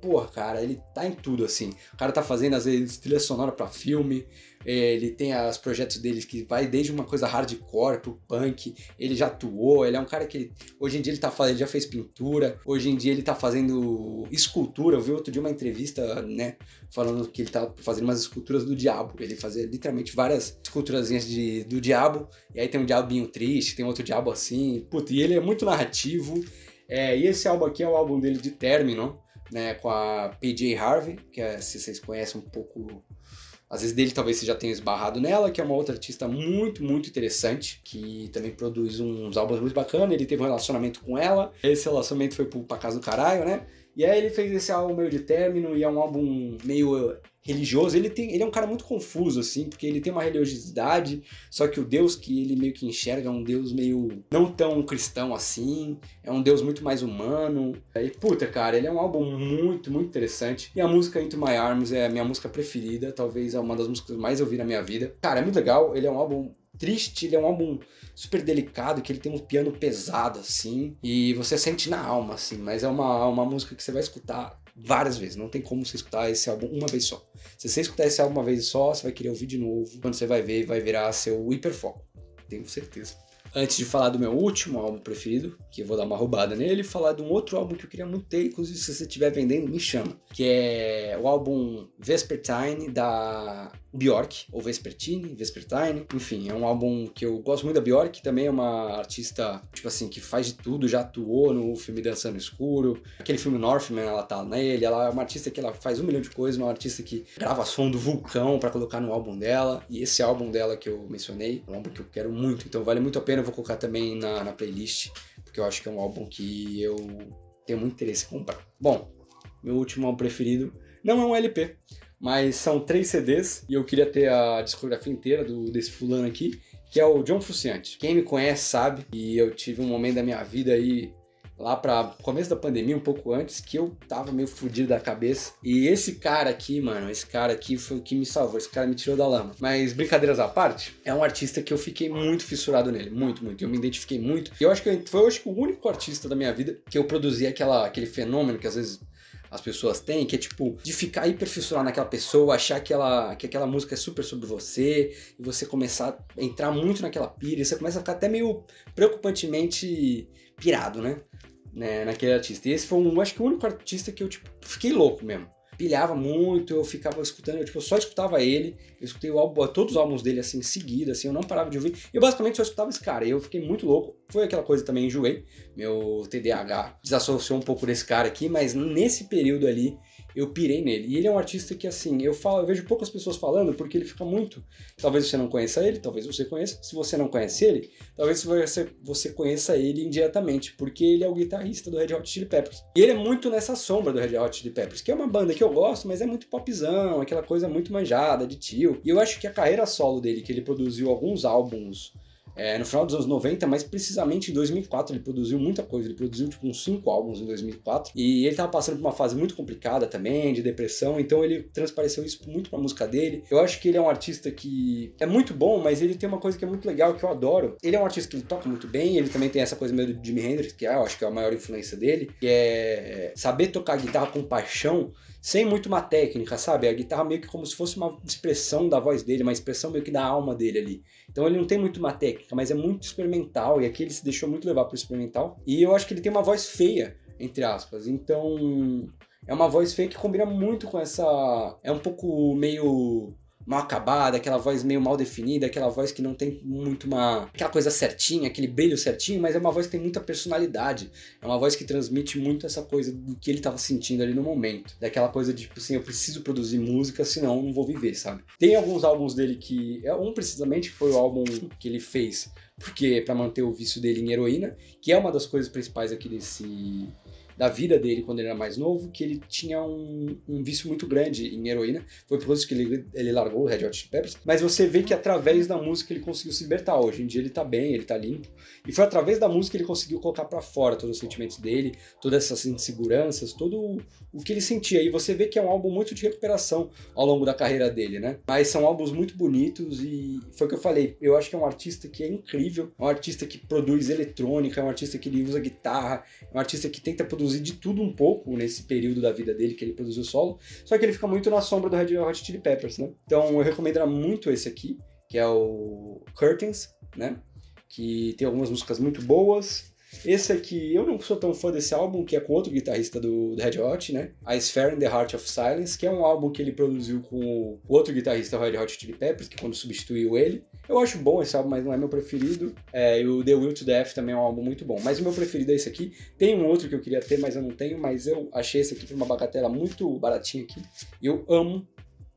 Pô, cara, ele tá em tudo, assim. O cara tá fazendo, às vezes, trilha sonora pra filme, é, ele tem os projetos dele que vai desde uma coisa hardcore pro punk, ele já atuou, ele é um cara que ele, hoje em dia ele tá fazendo, já fez pintura, hoje em dia ele tá fazendo escultura, eu vi outro dia uma entrevista, né, falando que ele tá fazendo umas esculturas do diabo, ele fazia literalmente várias esculturazinhas de, do diabo, e aí tem um diabinho triste, tem outro diabo assim, puta, e ele é muito narrativo, é, e esse álbum aqui é o álbum dele de término, né, com a PJ Harvey, que é, se vocês conhecem um pouco às vezes dele talvez você já tenha esbarrado nela, que é uma outra artista muito, muito interessante, que também produz uns álbuns muito bacanas. Ele teve um relacionamento com ela, esse relacionamento foi para pra casa do caralho, né? E aí ele fez esse álbum meio de término e é um álbum meio uh, religioso. Ele, tem, ele é um cara muito confuso, assim, porque ele tem uma religiosidade, só que o Deus que ele meio que enxerga é um Deus meio não tão cristão assim, é um Deus muito mais humano. E puta, cara, ele é um álbum muito, muito interessante. E a música Into My Arms é a minha música preferida, talvez é uma das músicas mais eu vi na minha vida. Cara, é muito legal, ele é um álbum triste, ele é um álbum super delicado, que ele tem um piano pesado, assim, e você sente na alma, assim, mas é uma, uma música que você vai escutar várias vezes, não tem como você escutar esse álbum uma vez só. Se você escutar esse álbum uma vez só, você vai querer ouvir de novo, quando você vai ver, vai virar seu hiperfoco, tenho certeza. Antes de falar do meu último álbum preferido, que eu vou dar uma roubada nele, falar de um outro álbum que eu queria muito ter, inclusive se você estiver vendendo, me chama. Que é o álbum Vespertine, da Bjork, ou Vespertine, Vespertine, enfim, é um álbum que eu gosto muito da Bjork, também é uma artista, tipo assim, que faz de tudo, já atuou no filme Dançando Escuro, aquele filme Northman, ela tá nele, ela é uma artista que ela faz um milhão de coisas, uma artista que grava som do vulcão para colocar no álbum dela, e esse álbum dela que eu mencionei, é um álbum que eu quero muito, então vale muito a pena, eu vou colocar também na, na playlist, porque eu acho que é um álbum que eu tenho muito interesse em comprar. Bom, meu último álbum preferido não é um LP, mas são três CDs e eu queria ter a discografia inteira do, desse fulano aqui, que é o John Frusciante. Quem me conhece sabe, e eu tive um momento da minha vida aí lá para começo da pandemia, um pouco antes, que eu tava meio fudido da cabeça. E esse cara aqui, mano, esse cara aqui foi o que me salvou, esse cara me tirou da lama. Mas brincadeiras à parte, é um artista que eu fiquei muito fissurado nele, muito, muito. Eu me identifiquei muito. E eu acho que foi eu acho que o único artista da minha vida que eu produzi aquela, aquele fenômeno que às vezes as pessoas têm, que é tipo, de ficar hiperfissurado naquela pessoa, achar que, ela, que aquela música é super sobre você, e você começar a entrar muito naquela pira, e você começa a ficar até meio preocupantemente pirado, né? né naquele artista. E esse foi um, acho que o único artista que eu, tipo, fiquei louco mesmo pilhava muito, eu ficava escutando, eu, tipo, só escutava ele, eu escutei álbum, todos os álbuns dele assim em seguida, assim, eu não parava de ouvir. Eu basicamente só escutava esse cara, e eu fiquei muito louco. Foi aquela coisa também, enjoei. Meu TDAH desassociou um pouco desse cara aqui, mas nesse período ali eu pirei nele. E ele é um artista que, assim, eu falo, eu vejo poucas pessoas falando porque ele fica muito. Talvez você não conheça ele, talvez você conheça. Se você não conhece ele, talvez você, você conheça ele indiretamente, porque ele é o guitarrista do Red Hot Chili Peppers. E ele é muito nessa sombra do Red Hot Chili Peppers, que é uma banda que eu gosto, mas é muito popzão, aquela coisa muito manjada de tio. E eu acho que a carreira solo dele, que ele produziu alguns álbuns é, no final dos anos 90, mas precisamente em 2004 ele produziu muita coisa. Ele produziu tipo uns 5 álbuns em 2004 e ele tava passando por uma fase muito complicada também, de depressão, então ele transpareceu isso muito pra música dele. Eu acho que ele é um artista que é muito bom, mas ele tem uma coisa que é muito legal, que eu adoro. Ele é um artista que toca muito bem, ele também tem essa coisa meio do Jimi Hendrix, que é, eu acho que é a maior influência dele, que é, é saber tocar guitarra com paixão sem muito uma técnica, sabe? A guitarra meio que como se fosse uma expressão da voz dele, uma expressão meio que da alma dele ali. Então ele não tem muito uma técnica, mas é muito experimental, e aqui ele se deixou muito levar pro experimental. E eu acho que ele tem uma voz feia, entre aspas. Então, é uma voz feia que combina muito com essa. É um pouco meio mal acabada, aquela voz meio mal definida, aquela voz que não tem muito uma. aquela coisa certinha, aquele brilho certinho, mas é uma voz que tem muita personalidade. É uma voz que transmite muito essa coisa do que ele estava sentindo ali no momento. Daquela coisa de, tipo assim, eu preciso produzir música, senão eu não vou viver, sabe? Tem alguns álbuns dele que. É um precisamente foi o álbum que ele fez porque é para manter o vício dele em heroína, que é uma das coisas principais aqui desse da vida dele quando ele era mais novo, que ele tinha um, um vício muito grande em heroína. Foi por isso que ele, ele largou o Red Hot Chili Peppers. Mas você vê que através da música ele conseguiu se libertar. Hoje em dia ele tá bem, ele tá limpo. E foi através da música que ele conseguiu colocar para fora todos os sentimentos dele, todas essas inseguranças, todo o que ele sentia. E você vê que é um álbum muito de recuperação ao longo da carreira dele, né? Mas são álbuns muito bonitos e foi o que eu falei. Eu acho que é um artista que é incrível, é um artista que produz eletrônica, é um artista que ele usa guitarra, é um artista que tenta produzir produzir de tudo um pouco nesse período da vida dele que ele produziu solo, só que ele fica muito na sombra do Red Hot Chili Peppers, né? Então eu recomendo muito esse aqui, que é o Curtains, né? Que tem algumas músicas muito boas, esse aqui, eu não sou tão fã desse álbum, que é com outro guitarrista do, do Red Hot, né? A Sphere in the Heart of Silence, que é um álbum que ele produziu com o outro guitarrista do Red Hot Chili Peppers, que quando substituiu ele. Eu acho bom esse álbum, mas não é meu preferido. É, e o The Will to Death também é um álbum muito bom. Mas o meu preferido é esse aqui. Tem um outro que eu queria ter, mas eu não tenho. Mas eu achei esse aqui por uma bagatela muito baratinha aqui. E eu amo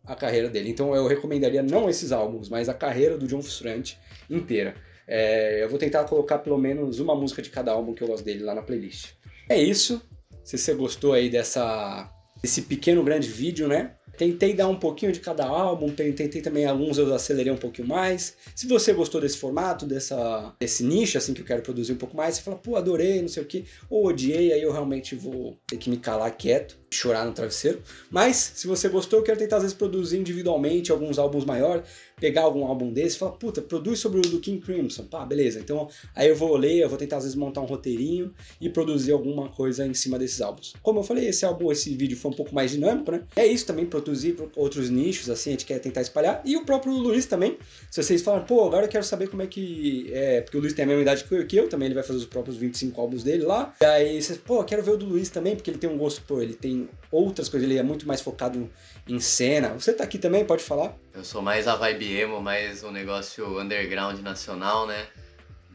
a carreira dele. Então eu recomendaria não esses álbuns, mas a carreira do John Frusciante inteira. É, eu vou tentar colocar pelo menos uma música de cada álbum que eu gosto dele lá na playlist. É isso. Se você gostou aí dessa, desse pequeno grande vídeo, né? Tentei dar um pouquinho de cada álbum, tentei também alguns eu acelerei um pouquinho mais. Se você gostou desse formato, dessa, desse nicho, assim, que eu quero produzir um pouco mais, você fala, pô, adorei, não sei o que, ou odiei, aí eu realmente vou ter que me calar quieto, chorar no travesseiro. Mas, se você gostou, eu quero tentar às vezes produzir individualmente alguns álbuns maiores pegar algum álbum desse e falar, puta, produz sobre o do King Crimson. Pá, beleza. Então aí eu vou ler, eu vou tentar às vezes montar um roteirinho e produzir alguma coisa em cima desses álbuns. Como eu falei, esse álbum, esse vídeo foi um pouco mais dinâmico, né? É isso também, produzir outros nichos, assim, a gente quer tentar espalhar. E o próprio Luiz também. Se vocês falam, pô, agora eu quero saber como é que. É, porque o Luiz tem a mesma idade que eu, que eu também, ele vai fazer os próprios 25 álbuns dele lá. E aí vocês, pô, quero ver o do Luiz também, porque ele tem um gosto, pô, ele tem outras coisas, ele é muito mais focado em cena. Você tá aqui também, pode falar? Eu sou mais a vibe emo, mais um negócio underground nacional, né?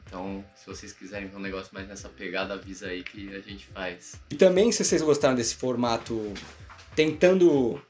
Então, se vocês quiserem ver um negócio mais nessa pegada, avisa aí que a gente faz. E também, se vocês gostaram desse formato tentando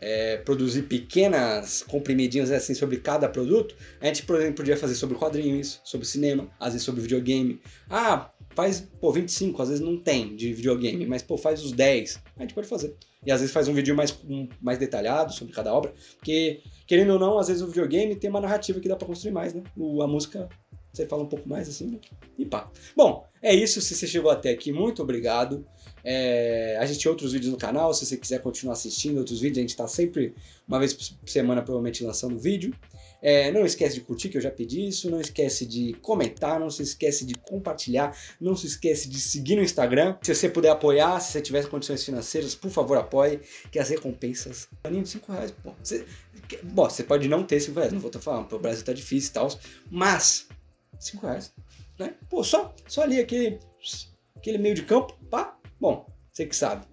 é, produzir pequenas comprimidinhas assim sobre cada produto, a gente, por exemplo, podia fazer sobre quadrinhos, sobre cinema, às vezes sobre videogame. Ah, faz, pô, 25, às vezes não tem de videogame, mas, pô, faz os 10. A gente pode fazer. E às vezes faz um vídeo mais, um, mais detalhado sobre cada obra, porque querendo ou não, às vezes o videogame tem uma narrativa que dá para construir mais, né? O, a música, você fala um pouco mais assim, né? E pá. Bom, é isso. Se você chegou até aqui, muito obrigado. É, a gente tem outros vídeos no canal, se você quiser continuar assistindo outros vídeos, a gente está sempre, uma vez por semana, provavelmente lançando vídeo. É, não esquece de curtir, que eu já pedi isso. Não esquece de comentar, não se esquece de compartilhar, não se esquece de seguir no Instagram. Se você puder apoiar, se você tiver condições financeiras, por favor, apoie, que as recompensas... Paninho de 5 reais, bom, você, bom, você pode não ter 5 reais, não vou estar tá falando, o Brasil tá difícil e tal, mas 5 reais, né? Pô, só, só ali aquele, aquele meio de campo, pá, bom, você que sabe.